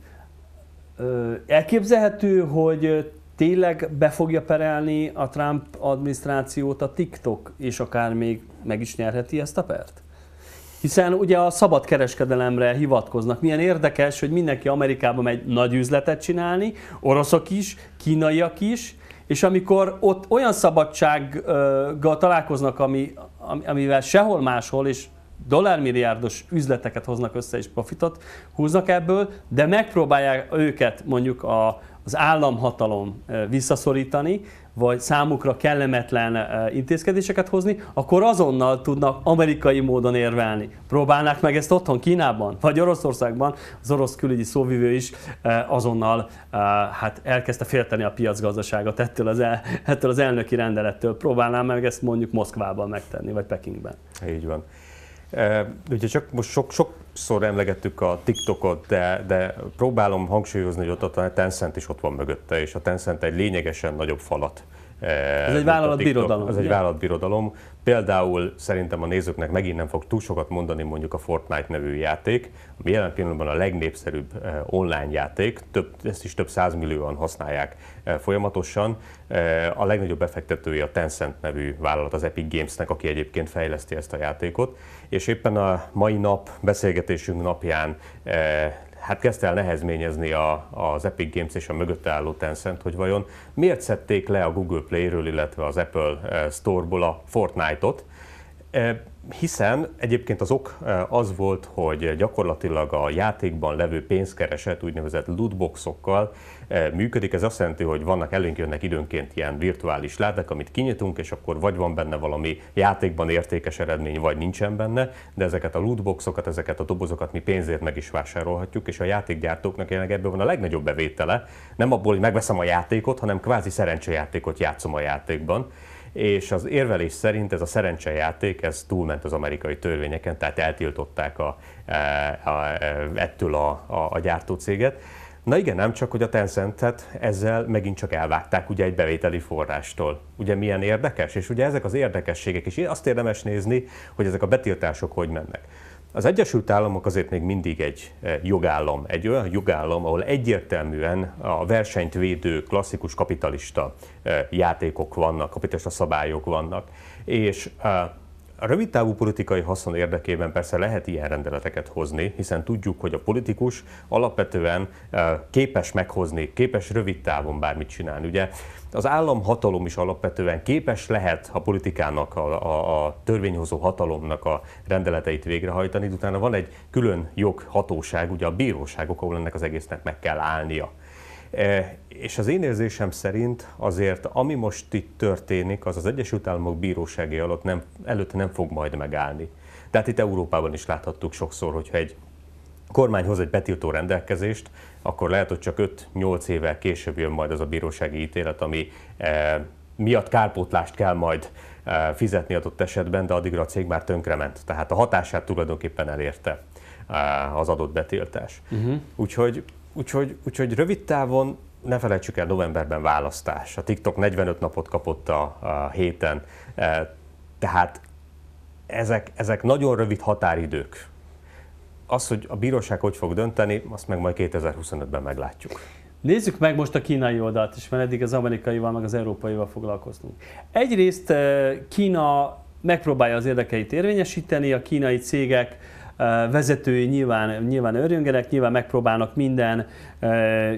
Uh, elképzelhető, hogy tényleg be fogja perelni a Trump adminisztrációt a TikTok, és akár még meg is nyerheti ezt a pert? Hiszen ugye a szabad kereskedelemre hivatkoznak. Milyen érdekes, hogy mindenki Amerikában megy nagy üzletet csinálni, oroszok is, kínaiak is, és amikor ott olyan szabadsággal találkoznak, ami, amivel sehol máshol, és dollármilliárdos üzleteket hoznak össze és profitot húznak ebből, de megpróbálják őket mondjuk a, az államhatalom visszaszorítani, vagy számukra kellemetlen e, intézkedéseket hozni, akkor azonnal tudnak amerikai módon érvelni. Próbálnák meg ezt otthon, Kínában, vagy Oroszországban, az orosz külügyi szóvivő is e, azonnal e, hát elkezdte félteni a piacgazdaságot ettől az, el, ettől az elnöki rendelettől. Próbálnám meg ezt mondjuk Moszkvában megtenni, vagy Pekingben. Így van. Ugye csak most sok, sok sokszor emlegettük a TikTokot, de, de próbálom hangsúlyozni, hogy ott a Tencent is ott van mögötte, és a Tencent egy lényegesen nagyobb falat eh, ez egy vállalatbirodalom. Ez egy vállalatbirodalom, Például szerintem a nézőknek megint nem fog túl sokat mondani mondjuk a Fortnite nevű játék, ami jelen pillanatban a legnépszerűbb eh, online játék, több, ezt is több százmillióan használják eh, folyamatosan. Eh, a legnagyobb befektetője a Tencent nevű vállalat, az Epic Gamesnek, aki egyébként fejleszti ezt a játékot. És éppen a mai nap, beszélgetésünk napján hát kezdte el nehezményezni a, az Epic Games és a mögötte álló Tencent, hogy vajon miért szedték le a Google Play-ről, illetve az Apple eh, Store-ból a Fortnite-ot, Eh, hiszen egyébként az ok eh, az volt, hogy gyakorlatilag a játékban levő pénzkereset úgynevezett lootboxokkal eh, működik. Ez azt jelenti, hogy vannak előnk jönnek időnként ilyen virtuális ládák, amit kinyitunk, és akkor vagy van benne valami játékban értékes eredmény, vagy nincsen benne, de ezeket a lootboxokat, ezeket a dobozokat mi pénzért meg is vásárolhatjuk, és a játékgyártóknak jelenleg ebből van a legnagyobb bevétele. Nem abból, hogy megveszem a játékot, hanem kvázi szerencsejátékot játszom a játékban és az érvelés szerint ez a szerencsejáték, ez túlment az amerikai törvényeken, tehát eltiltották a, e, a, a, e, ettől a, a, a gyártócéget. Na igen, nem csak, hogy a Tencentet ezzel megint csak elvágták ugye egy bevételi forrástól. Ugye milyen érdekes? És ugye ezek az érdekességek, is. azt érdemes nézni, hogy ezek a betiltások hogy mennek. Az Egyesült Államok azért még mindig egy eh, jogállam, egy olyan jogállam, ahol egyértelműen a versenyt védő klasszikus kapitalista eh, játékok vannak, kapitalista szabályok vannak, és eh, a rövid távú politikai haszon érdekében persze lehet ilyen rendeleteket hozni, hiszen tudjuk, hogy a politikus alapvetően eh, képes meghozni, képes rövid távon bármit csinálni. Ugye az államhatalom is alapvetően képes lehet a politikának, a, a, a törvényhozó hatalomnak a rendeleteit végrehajtani, de utána van egy külön joghatóság, ugye a bíróságok, ahol ennek az egésznek meg kell állnia. E, és az én érzésem szerint azért, ami most itt történik, az az Egyesült Államok bírósági alatt nem, előtte nem fog majd megállni. Tehát itt Európában is láthattuk sokszor, hogyha egy kormány hoz egy betiltó rendelkezést, akkor lehet, hogy csak 5-8 évvel később jön majd az a bírósági ítélet, ami e, miatt kárpótlást kell majd e, fizetni adott esetben, de addigra a cég már tönkrement. Tehát a hatását tulajdonképpen elérte az adott betiltás. Uh-huh. Úgyhogy Úgyhogy, úgyhogy rövid távon ne felejtsük el, novemberben választás. A TikTok 45 napot kapott a, a héten, e, tehát ezek, ezek nagyon rövid határidők. Az, hogy a bíróság hogy fog dönteni, azt meg majd 2025-ben meglátjuk. Nézzük meg most a kínai oldalt is, mert eddig az amerikaival, meg az európaival foglalkoztunk. Egyrészt e, Kína megpróbálja az érdekeit érvényesíteni, a kínai cégek vezetői nyilván, nyilván örjöngenek, nyilván megpróbálnak minden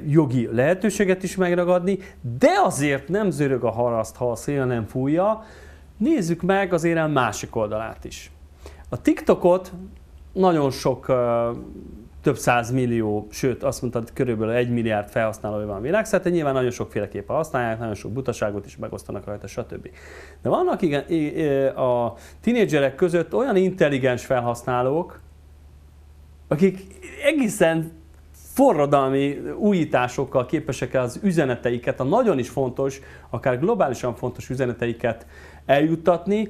jogi lehetőséget is megragadni, de azért nem zörög a haraszt, ha a szél nem fújja. Nézzük meg az érem másik oldalát is. A TikTokot nagyon sok több száz millió, sőt azt mondtad, körülbelül egy milliárd felhasználója van világszerte, nyilván nagyon sokféleképpen használják, nagyon sok butaságot is megosztanak rajta, stb. De vannak igen, a tinédzserek között olyan intelligens felhasználók, akik egészen forradalmi újításokkal képesek az üzeneteiket, a nagyon is fontos, akár globálisan fontos üzeneteiket eljuttatni.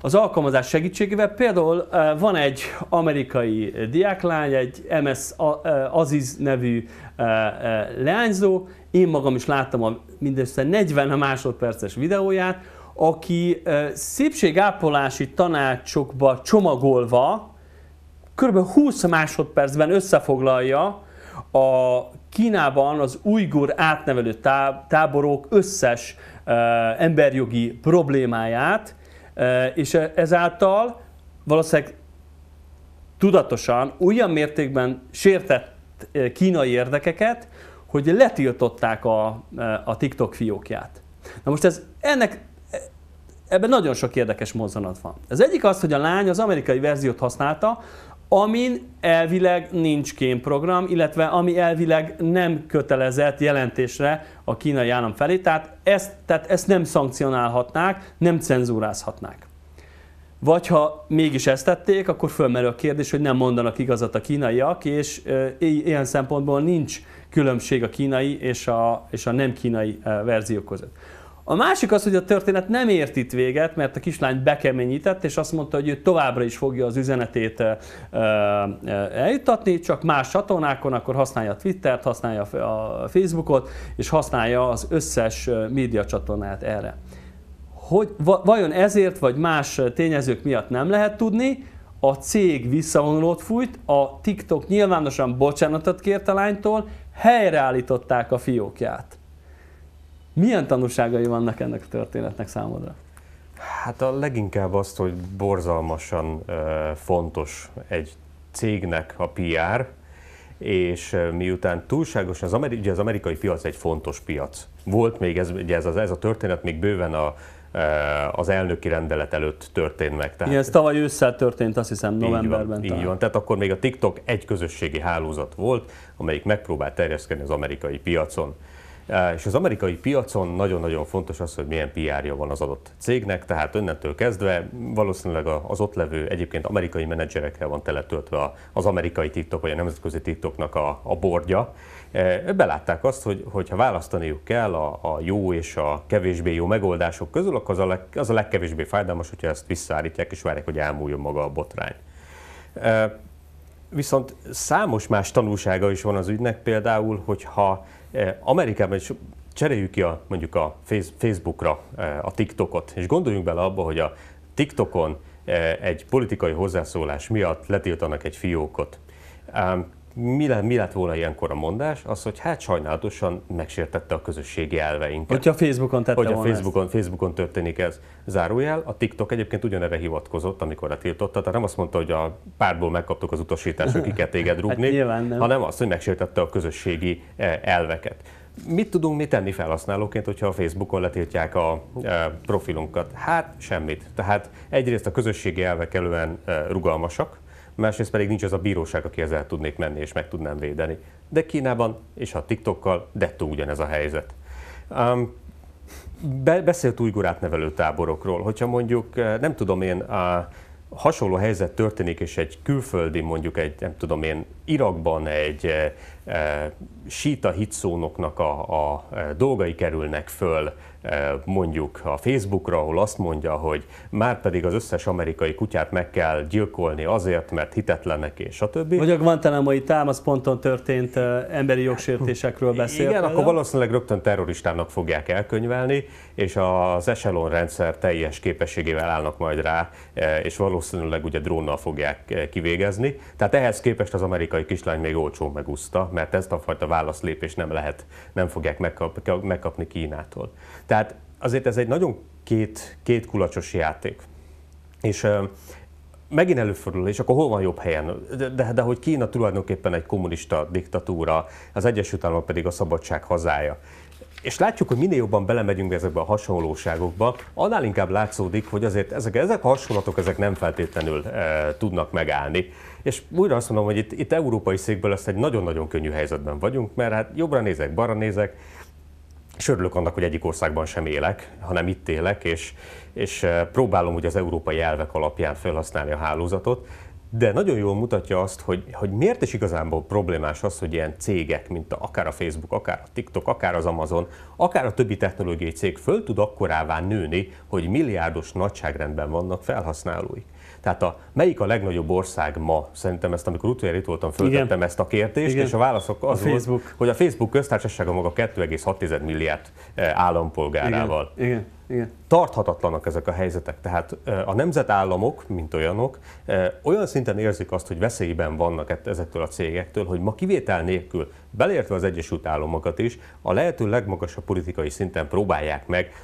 Az alkalmazás segítségével például eh, van egy amerikai diáklány, egy MS eh, Aziz nevű eh, leányzó, én magam is láttam a mindössze 40 másodperces videóját, aki szépségápolási tanácsokba csomagolva kb. 20 másodpercben összefoglalja a Kínában az ujgur átnevelő táborok összes e, emberjogi problémáját, e, és e, ezáltal valószínűleg tudatosan olyan mértékben sértett kínai érdekeket, hogy letiltották a, a TikTok fiókját. Na most ez, ennek, ebben nagyon sok érdekes mozzanat van. Az egyik az, hogy a lány az amerikai verziót használta, amin elvileg nincs kémprogram, illetve ami elvileg nem kötelezett jelentésre a kínai állam felé, tehát ezt, tehát ezt nem szankcionálhatnák, nem cenzúrázhatnák. Vagy ha mégis ezt tették, akkor fölmerül a kérdés, hogy nem mondanak igazat a kínaiak, és ilyen szempontból nincs különbség a kínai és a, és a nem kínai verzió között. A másik az, hogy a történet nem ért itt véget, mert a kislány bekeményített, és azt mondta, hogy ő továbbra is fogja az üzenetét eljuttatni, csak más csatornákon, akkor használja a Twittert, használja a Facebookot, és használja az összes média csatornát erre. Hogy vajon ezért vagy más tényezők miatt nem lehet tudni, a cég visszavonulót fújt, a TikTok nyilvánosan bocsánatot kért a lánytól, helyreállították a fiókját. Milyen tanulságai vannak ennek a történetnek számodra? Hát a leginkább azt, hogy borzalmasan fontos egy cégnek a PR, és miután túlságosan, az, ameri- ugye az amerikai piac egy fontos piac. Volt még ez, ugye ez, ez a történet még bőven a, az elnöki rendelet előtt történt meg. Tehát, Igen, ez tavaly ősszel történt, azt hiszem novemberben. Így van, így van, tehát akkor még a TikTok egy közösségi hálózat volt, amelyik megpróbált terjeszkedni az amerikai piacon. És az amerikai piacon nagyon-nagyon fontos az, hogy milyen PR-ja van az adott cégnek, tehát önnettől kezdve valószínűleg az ott levő egyébként amerikai menedzserekkel van teletöltve az amerikai TikTok vagy a nemzetközi TikToknak a, a bordja. Belátták azt, hogy, hogy ha választaniuk kell a, a jó és a kevésbé jó megoldások közül, akkor az a, leg, az a legkevésbé fájdalmas, hogyha ezt visszaállítják és várják, hogy elmúljon maga a botrány. Viszont számos más tanulsága is van az ügynek, például, hogyha Eh, Amerikában is cseréljük ki a, mondjuk a Facebookra eh, a TikTokot, és gondoljunk bele abba, hogy a TikTokon eh, egy politikai hozzászólás miatt letiltanak egy fiókot mi, le, mi lett volna ilyenkor a mondás? Az, hogy hát sajnálatosan megsértette a közösségi elveinket. Hogyha a Facebookon tette Hogy a Facebookon, Facebookon történik ez. Zárójel, a TikTok egyébként ugyanerre hivatkozott, amikor a tiltotta, tehát nem azt mondta, hogy a párból megkaptok az utasítást, hogy kiket téged hát rúgni, hát nem. hanem azt, hogy megsértette a közösségi e, elveket. Mit tudunk mi tenni felhasználóként, hogyha a Facebookon letiltják a e, profilunkat? Hát semmit. Tehát egyrészt a közösségi elvek elően e, rugalmasak, másrészt pedig nincs az a bíróság, aki ezzel tudnék menni és meg tudnám védeni. De Kínában és a TikTokkal dettó ugyanez a helyzet. Um, be, beszélt újgurát nevelő táborokról, hogyha mondjuk, eh, nem tudom én, a, hasonló helyzet történik, és egy külföldi, mondjuk egy, nem tudom én, Irakban egy e, e, síta hitszónoknak a, a, a dolgai kerülnek föl, Eh, mondjuk a Facebookra, ahol azt mondja, hogy már pedig az összes amerikai kutyát meg kell gyilkolni azért, mert hitetlenek és a többi. Vagy a Guantanamo-i támaszponton történt eh, emberi jogsértésekről beszél. Igen, például. akkor valószínűleg rögtön terroristának fogják elkönyvelni, és az Echelon rendszer teljes képességével állnak majd rá, eh, és valószínűleg ugye drónnal fogják kivégezni. Tehát ehhez képest az amerikai kislány még olcsón megúszta, mert ezt a fajta válaszlépést nem lehet, nem fogják megkap, megkapni Kínától. Tehát azért ez egy nagyon két, két kulacsos játék. És megint előfordul, és akkor hol van jobb helyen? De, de, de hogy Kína tulajdonképpen egy kommunista diktatúra, az Egyesült Államok pedig a szabadság hazája. És látjuk, hogy minél jobban belemegyünk ezekbe a hasonlóságokba, annál inkább látszódik, hogy azért ezek, ezek a hasonlatok ezek nem feltétlenül e, tudnak megállni. És újra azt mondom, hogy itt, itt európai székből ezt egy nagyon-nagyon könnyű helyzetben vagyunk, mert hát jobbra nézek, balra nézek, és örülök annak, hogy egyik országban sem élek, hanem itt élek, és, és eh, próbálom ugye az európai elvek alapján felhasználni a hálózatot, de nagyon jól mutatja azt, hogy, hogy miért is igazából problémás az, hogy ilyen cégek, mint a, akár a Facebook, akár a TikTok, akár az Amazon, akár a többi technológiai cég föl tud akkorává nőni, hogy milliárdos nagyságrendben vannak felhasználóik. Tehát a, melyik a legnagyobb ország ma? Szerintem ezt, amikor utoljára itt voltam, föltettem Igen. ezt a kérdést, Igen. és a válaszok az a Facebook. volt, hogy a Facebook köztársasága maga 2,6 milliárd eh, állampolgárával. Igen. Igen. Igen. Tarthatatlanak ezek a helyzetek. Tehát eh, a nemzetállamok, mint olyanok, eh, olyan szinten érzik azt, hogy veszélyben vannak ezektől a cégektől, hogy ma kivétel nélkül, beleértve az Egyesült Államokat is, a lehető legmagasabb politikai szinten próbálják meg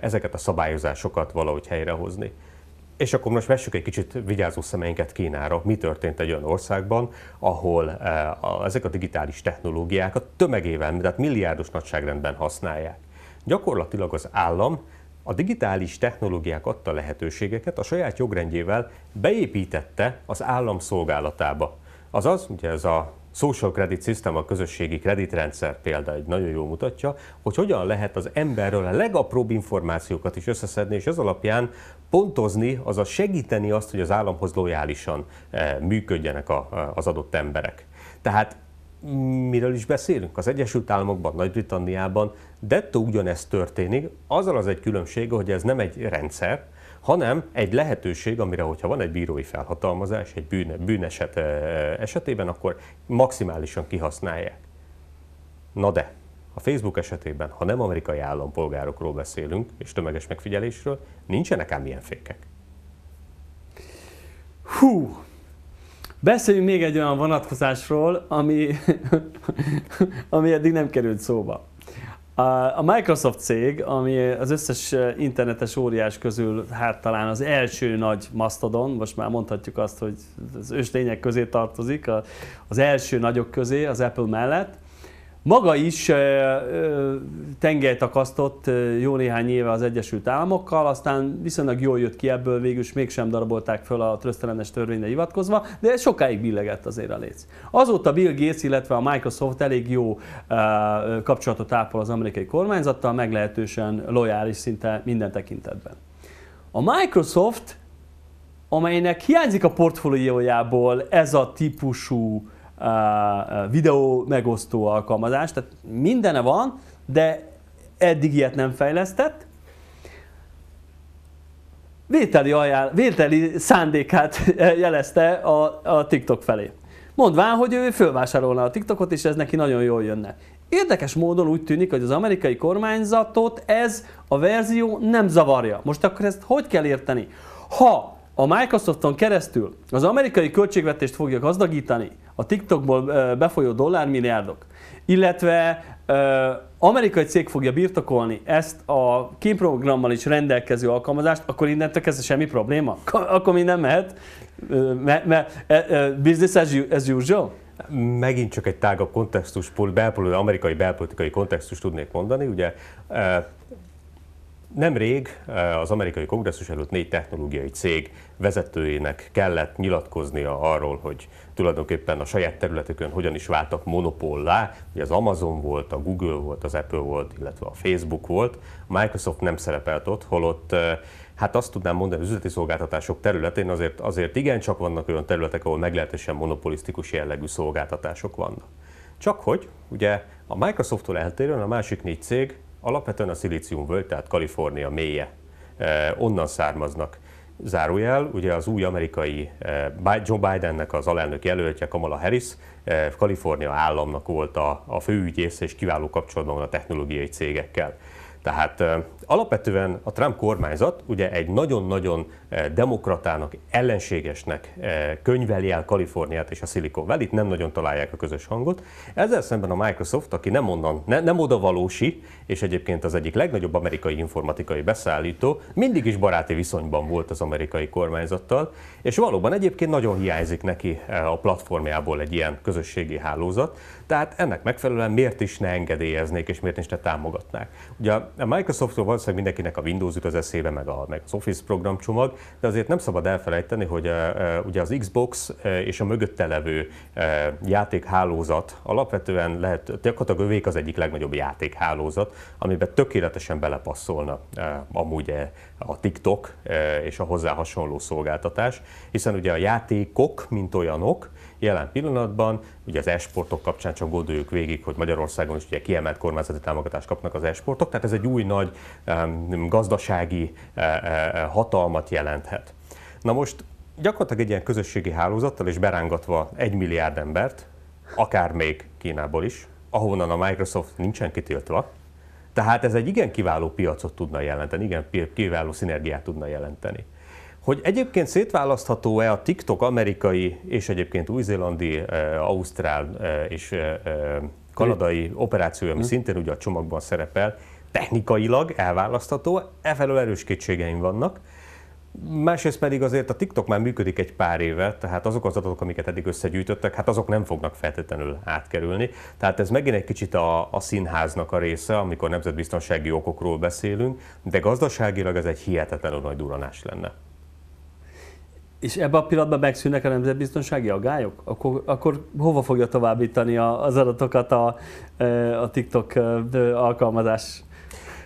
ezeket a szabályozásokat valahogy helyrehozni. És akkor most vessük egy kicsit vigyázó szemeinket Kínára. Mi történt egy olyan országban, ahol eh, ezek a digitális technológiákat tömegében, tehát milliárdos nagyságrendben használják. Gyakorlatilag az állam a digitális technológiák adta lehetőségeket a saját jogrendjével beépítette az állam szolgálatába. Azaz, ugye ez a social credit system, a közösségi kreditrendszer példa egy nagyon jól mutatja, hogy hogyan lehet az emberről a legapróbb információkat is összeszedni, és ez alapján pontozni, azaz segíteni azt, hogy az államhoz lojálisan eh, működjenek eh, az adott emberek. Tehát miről is beszélünk? Az Egyesült Államokban, Nagy-Britanniában de ugyanezt történik, azzal az egy különbség, hogy ez nem egy rendszer, hanem egy lehetőség, amire, hogyha van egy bírói felhatalmazás, egy bűne, bűneset esetében, akkor maximálisan kihasználják. Na de, a Facebook esetében, ha nem amerikai állampolgárokról beszélünk, és tömeges megfigyelésről, nincsenek ám ilyen fékek. Hú, Beszéljünk még egy olyan vonatkozásról, ami, ami eddig nem került szóba. A Microsoft cég, ami az összes internetes óriás közül hát talán az első nagy mastodon, most már mondhatjuk azt, hogy az lények közé tartozik, az első nagyok közé, az Apple mellett, maga is tengelyt akasztott jó néhány éve az Egyesült Államokkal, aztán viszonylag jól jött ki ebből, végül is mégsem darabolták föl a trösztelenes törvényre hivatkozva, de sokáig billegett azért a léc. Azóta Bill Gates, illetve a Microsoft elég jó kapcsolatot ápol az amerikai kormányzattal, meglehetősen lojális szinte minden tekintetben. A Microsoft, amelynek hiányzik a portfóliójából ez a típusú videó megosztó alkalmazás, tehát mindene van, de eddig ilyet nem fejlesztett. Vételi, ajánl, vételi szándékát jelezte a, a TikTok felé. Mondván, hogy ő fölvásárolna a TikTokot, és ez neki nagyon jól jönne. Érdekes módon úgy tűnik, hogy az amerikai kormányzatot ez a verzió nem zavarja. Most akkor ezt hogy kell érteni? Ha a Microsofton keresztül az amerikai költségvetést fogja gazdagítani a TikTokból befolyó dollármilliárdok, illetve amerikai cég fogja birtokolni ezt a kémprogrammal is rendelkező alkalmazást, akkor innentől kezdve semmi probléma? Akkor nem mehet? Me, e, e, business as usual? Megint csak egy tágabb kontextus, belpolitikai, amerikai belpolitikai kontextus tudnék mondani. Ugye e, Nemrég eh, az amerikai kongresszus előtt négy technológiai cég vezetőjének kellett nyilatkoznia arról, hogy tulajdonképpen a saját területükön hogyan is váltak monopollá. Ugye az Amazon volt, a Google volt, az Apple volt, illetve a Facebook volt. A Microsoft nem szerepelt ott, holott eh, hát azt tudnám mondani, az üzleti szolgáltatások területén azért, azért igencsak vannak olyan területek, ahol meglehetősen monopolisztikus jellegű szolgáltatások vannak. Csak hogy ugye a Microsofttól eltérően a másik négy cég Alapvetően a szilícium völgy, tehát Kalifornia mélye, eh, onnan származnak. Zárójel, ugye az új amerikai eh, John Bidennek az alelnök jelöltje Kamala Harris, eh, Kalifornia államnak volt a, a főügyész, és kiváló kapcsolatban van a technológiai cégekkel. Tehát Alapvetően a Trump kormányzat ugye egy nagyon-nagyon eh, demokratának, ellenségesnek eh, könyveli el Kaliforniát és a Silicon valley nem nagyon találják a közös hangot. Ezzel szemben a Microsoft, aki nem onnan, ne, nem oda valósi, és egyébként az egyik legnagyobb amerikai informatikai beszállító, mindig is baráti viszonyban volt az amerikai kormányzattal, és valóban egyébként nagyon hiányzik neki eh, a platformjából egy ilyen közösségi hálózat, tehát ennek megfelelően miért is ne engedélyeznék és miért is ne támogatnák. Ugye a Microsoftról valószínűleg mindenkinek a Windows jut az eszébe, meg, a, meg az Office programcsomag, de azért nem szabad elfelejteni, hogy eh, eh, ugye az Xbox eh, és a mögötte levő játékhálózat alapvetően lehet, gyakorlatilag övék az egyik legnagyobb játékhálózat, amiben tökéletesen belepasszolna amúgy a TikTok eh, és a hozzá hasonló szolgáltatás, hiszen ugye a játékok, mint olyanok, jelen pillanatban, ugye az esportok kapcsán csak gondoljuk végig, hogy Magyarországon is ugye kiemelt kormányzati támogatást kapnak az esportok, tehát ez egy új nagy gazdasági eh, eh, hatalmat jelenthet. Na most gyakorlatilag egy ilyen közösségi hálózattal és berángatva egy milliárd embert, akár még Kínából is, ahonnan a Microsoft nincsen kitiltva, tehát ez egy igen kiváló piacot tudna jelenteni, igen kiváló szinergiát tudna jelenteni. Hogy egyébként szétválasztható-e a TikTok amerikai és egyébként új-zélandi, eh, ausztrál eh, és eh, kanadai operációja, ami hm. szintén ugye a csomagban szerepel, technikailag elválasztható, efelől erős kétségeim vannak, Másrészt pedig azért a TikTok már működik egy pár éve, tehát azok az adatok, amiket eddig összegyűjtöttek, hát azok nem fognak feltétlenül átkerülni. Tehát ez megint egy kicsit a, a színháznak a része, amikor nemzetbiztonsági okokról beszélünk, de gazdaságilag ez egy hihetetlenül nagy duranás lenne. És ebben a pillanatban megszűnnek a nemzetbiztonsági agályok? Akkor, akkor hova fogja továbbítani az adatokat a, e, a TikTok e, alkalmazás?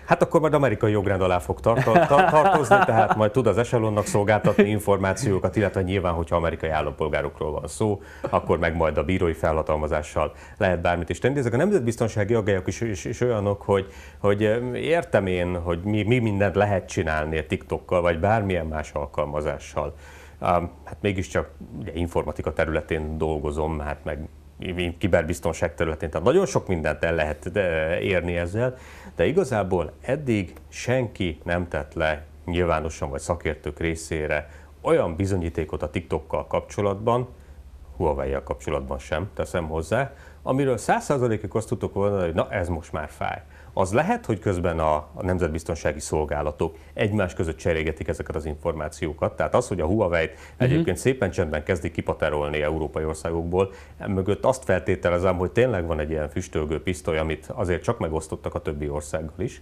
Hát akkor majd amerikai jogrend alá fog tar- tartozni, tehát majd tud az eselonnak szolgáltatni információkat, illetve nyilván, hogyha amerikai állampolgárokról van szó, akkor meg majd a bírói felhatalmazással lehet bármit is tenni. Ezek a nemzetbiztonsági aggályok is, is, is olyanok, hogy, hogy értem én, hogy mi, mi mindent lehet csinálni a TikTokkal, vagy bármilyen más alkalmazással. hát mégiscsak ugye, informatika területén dolgozom, hát meg kiberbiztonság területén, tehát nagyon sok mindent el lehet érni ezzel, de igazából eddig senki nem tett le nyilvánosan vagy szakértők részére olyan bizonyítékot a TikTokkal kapcsolatban, huawei kapcsolatban sem teszem hozzá, amiről 100 azt tudtok volna, hogy na ez most már fáj. Az lehet, hogy közben a, a nemzetbiztonsági szolgálatok egymás között cserégetik ezeket az információkat. Tehát az, hogy a Huawei-t uh-huh. Mhm. egyébként szépen csendben kezdik kipaterolni európai országokból, mögött azt feltételezem, hogy tényleg van egy ilyen füstölgő pisztoly, amit azért csak megosztottak a többi országgal is.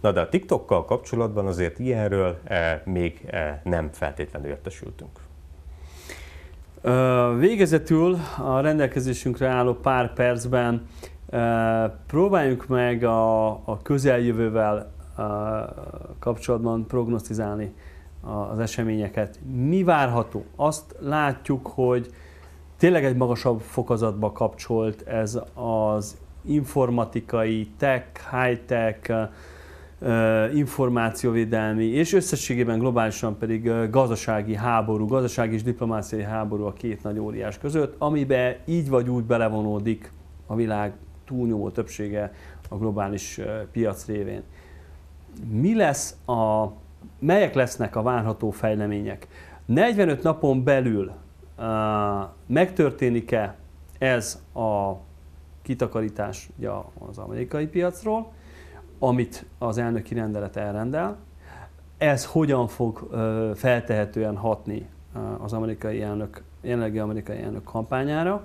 Na de a TikTokkal kapcsolatban azért ilyenről e, még e, nem feltétlenül értesültünk. Végezetül a rendelkezésünkre álló pár percben próbáljuk meg a, a közeljövővel kapcsolatban prognosztizálni az eseményeket. Mi várható? Azt látjuk, hogy tényleg egy magasabb fokozatba kapcsolt ez az informatikai, tech, high-tech, információvédelmi és összességében globálisan pedig gazdasági háború, gazdasági és diplomáciai háború a két nagy óriás között, amiben így vagy úgy belevonódik a világ túlnyomó többsége a globális piac révén. Mi lesz a, melyek lesznek a várható fejlemények? 45 napon belül uh, megtörténik-e ez a kitakarítás ugye az amerikai piacról, amit az elnöki rendelet elrendel. Ez hogyan fog feltehetően hatni az amerikai elnök, jelenlegi amerikai elnök kampányára.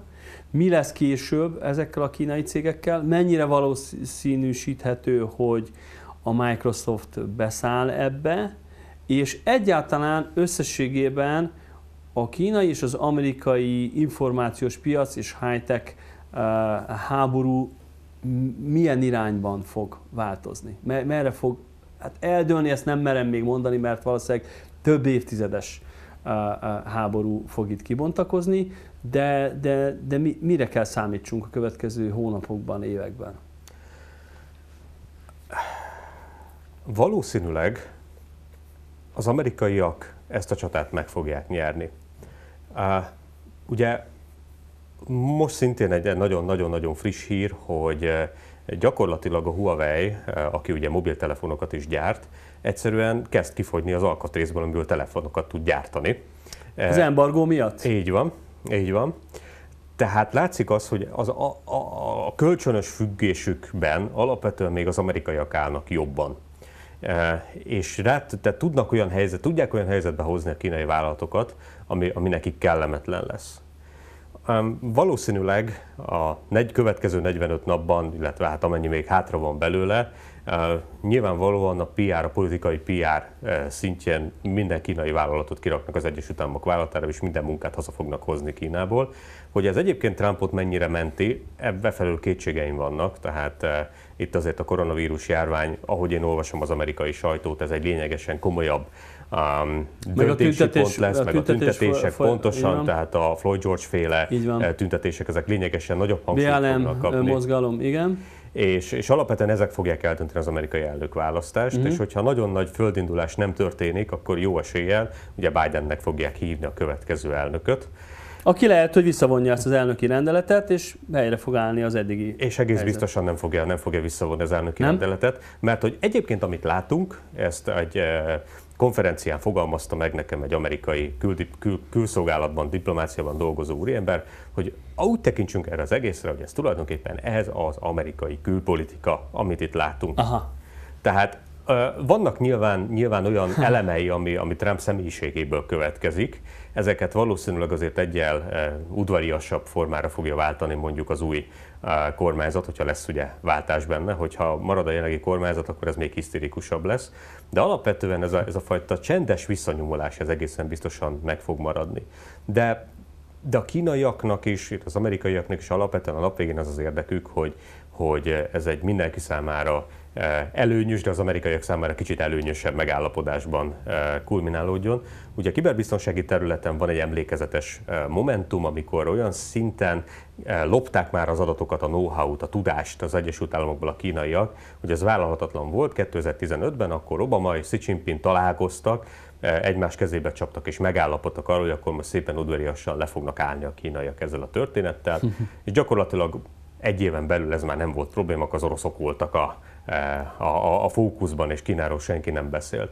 Mi lesz később ezekkel a kínai cégekkel? Mennyire valószínűsíthető, hogy a Microsoft beszáll ebbe? És egyáltalán összességében a kínai és az amerikai információs piac és high-tech háború milyen irányban fog változni, merre fog, hát eldőlni ezt nem merem még mondani, mert valószínűleg több évtizedes háború fog itt kibontakozni, de, de, de mi, mire kell számítsunk a következő hónapokban, években? Valószínűleg az amerikaiak ezt a csatát meg fogják nyerni. Uh, ugye most szintén egy nagyon-nagyon-nagyon friss hír, hogy eh, gyakorlatilag a Huawei, eh, aki ugye mobiltelefonokat is gyárt, egyszerűen kezd kifogyni az alkatrészből, amiből telefonokat tud gyártani. Eh, az embargó miatt? Így van, így van. Tehát látszik az, hogy az a, a, a kölcsönös függésükben alapvetően még az amerikaiak állnak jobban. E, és rá, tehát tudnak olyan helyzet, tudják olyan helyzetbe hozni a kínai vállalatokat, ami, ami nekik kellemetlen lesz valószínűleg a negy, következő 45 napban, illetve hát amennyi még hátra van belőle, nyilvánvalóan a PR, a politikai PR szintjén minden kínai vállalatot kiraknak az Egyesült Államok vállalatára, és minden munkát haza fognak hozni Kínából. Hogy ez egyébként Trumpot mennyire menti, ebbe felül kétségeim vannak, tehát itt azért a koronavírus járvány, ahogy én olvasom az amerikai sajtót, ez egy lényegesen komolyabb um, döntési a tüntetés, pont lesz, a meg a tüntetések fo- pontosan, igen. tehát a Floyd George féle eh, tüntetések, ezek lényegesen nagyobb hangsúlyt BLM fognak eh, kapni. mozgalom, igen. És, és alapvetően ezek fogják eldönteni az amerikai választást, mm-hmm. és hogyha nagyon nagy földindulás nem történik, akkor jó eséllyel ugye Bidennek fogják hívni a következő elnököt. Aki lehet, hogy visszavonja ezt az elnöki rendeletet, és helyre fog állni az eddigi. És egész helyzet. biztosan nem fogja, nem fogja visszavonni az elnöki nem? rendeletet, mert hogy egyébként amit látunk, ezt egy eh, konferencián fogalmazta meg nekem egy amerikai kül, kül, külszolgálatban, diplomáciában dolgozó úriember, hogy úgy tekintsünk erre az egészre, hogy ez tulajdonképpen ez az amerikai külpolitika, amit itt látunk. Aha. Tehát vannak nyilván, nyilván olyan elemei, ami, ami Trump személyiségéből következik. Ezeket valószínűleg azért egyel udvariasabb formára fogja váltani mondjuk az új kormányzat, hogyha lesz ugye váltás benne, hogyha marad a jelenlegi kormányzat, akkor ez még hisztérikusabb lesz. De alapvetően ez a, ez a fajta csendes visszanyomulás, ez egészen biztosan meg fog maradni. De de a kínaiaknak is, az amerikaiaknak is alapvetően a nap végén az az érdekük, hogy hogy ez egy mindenki számára eh, előnyös, de az amerikaiak számára kicsit előnyösebb megállapodásban eh, kulminálódjon. Ugye a kiberbiztonsági területen van egy emlékezetes eh, momentum, amikor olyan szinten lopták már az adatokat, a know-how-t, a tudást az Egyesült Államokból a kínaiak, hogy ez vállalhatatlan volt. 2015-ben akkor Obama és Xi Jinping találkoztak, egymás kezébe csaptak és megállapodtak arról, hogy akkor most szépen udvariasan le fognak állni a kínaiak ezzel a történettel, és gyakorlatilag egy éven belül ez már nem volt probléma, az oroszok voltak e, a, a, a fókuszban, és Kínáról senki nem beszélt.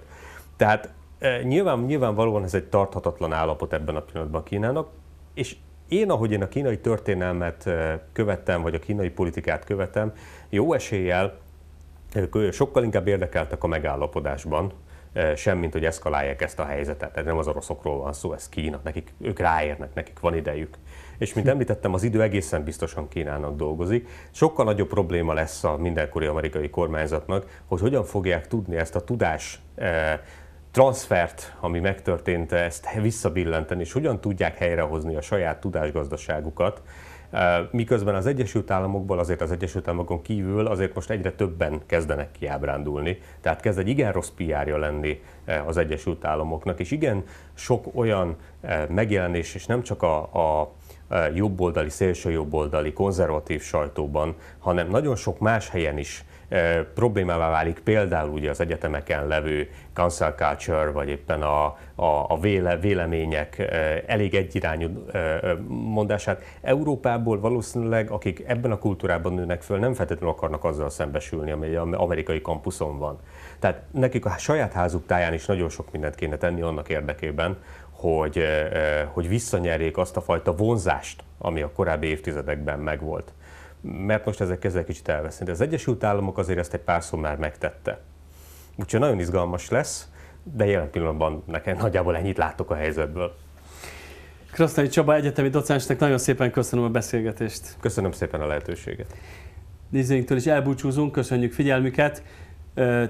Tehát e, nyilván, nyilvánvalóan ez egy tarthatatlan állapot ebben a pillanatban Kínának, és én, ahogy én a kínai történelmet e, követtem, vagy a kínai politikát követem, jó eséllyel sokkal inkább érdekeltek a megállapodásban, Eh, mint hogy eszkalálják ezt a helyzetet. Tehát nem az oroszokról van szó, ez Kína, nekik, ők ráérnek, nekik van idejük. És mint említettem, az idő egészen biztosan Kínának dolgozik. Sokkal nagyobb probléma lesz a mindenkori amerikai kormányzatnak, hogy hogyan fogják tudni ezt a tudás eh, transfert, ami megtörtént, ezt visszabillenteni, és hogyan tudják helyrehozni a saját tudásgazdaságukat, Miközben az Egyesült Államokból, azért az Egyesült Államokon kívül azért most egyre többen kezdenek kiábrándulni. Tehát kezd egy igen rossz PR-ja lenni az Egyesült Államoknak, és igen sok olyan megjelenés, és nem csak a, a jobboldali, szélső jobboldali, konzervatív sajtóban, hanem nagyon sok más helyen is Eh, problémává válik például ugye az egyetemeken levő cancel culture, vagy éppen a, a, a véle, vélemények eh, elég egyirányú eh, mondását. Európából valószínűleg, akik ebben a kultúrában nőnek föl, nem feltétlenül akarnak azzal szembesülni, ami az amerikai kampuszon van. Tehát nekik a saját házuk táján is nagyon sok mindent kéne tenni annak érdekében, hogy, hogy visszanyerjék azt a fajta vonzást, ami a korábbi évtizedekben megvolt mert most ezek kezdve kicsit elveszni. De az Egyesült Államok azért ezt egy szó már megtette. Úgyhogy nagyon izgalmas lesz, de jelen pillanatban nekem nagyjából ennyit látok a helyzetből. Krasznai Csaba egyetemi docensnek nagyon szépen köszönöm a beszélgetést. Köszönöm szépen a lehetőséget. Nézőinktől is elbúcsúzunk, köszönjük figyelmüket,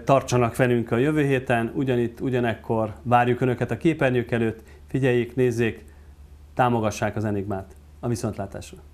tartsanak velünk a jövő héten, ugyanitt, ugyanekkor várjuk Önöket a képernyők előtt, figyeljék, nézzék, támogassák az enigmát. A viszontlátásra!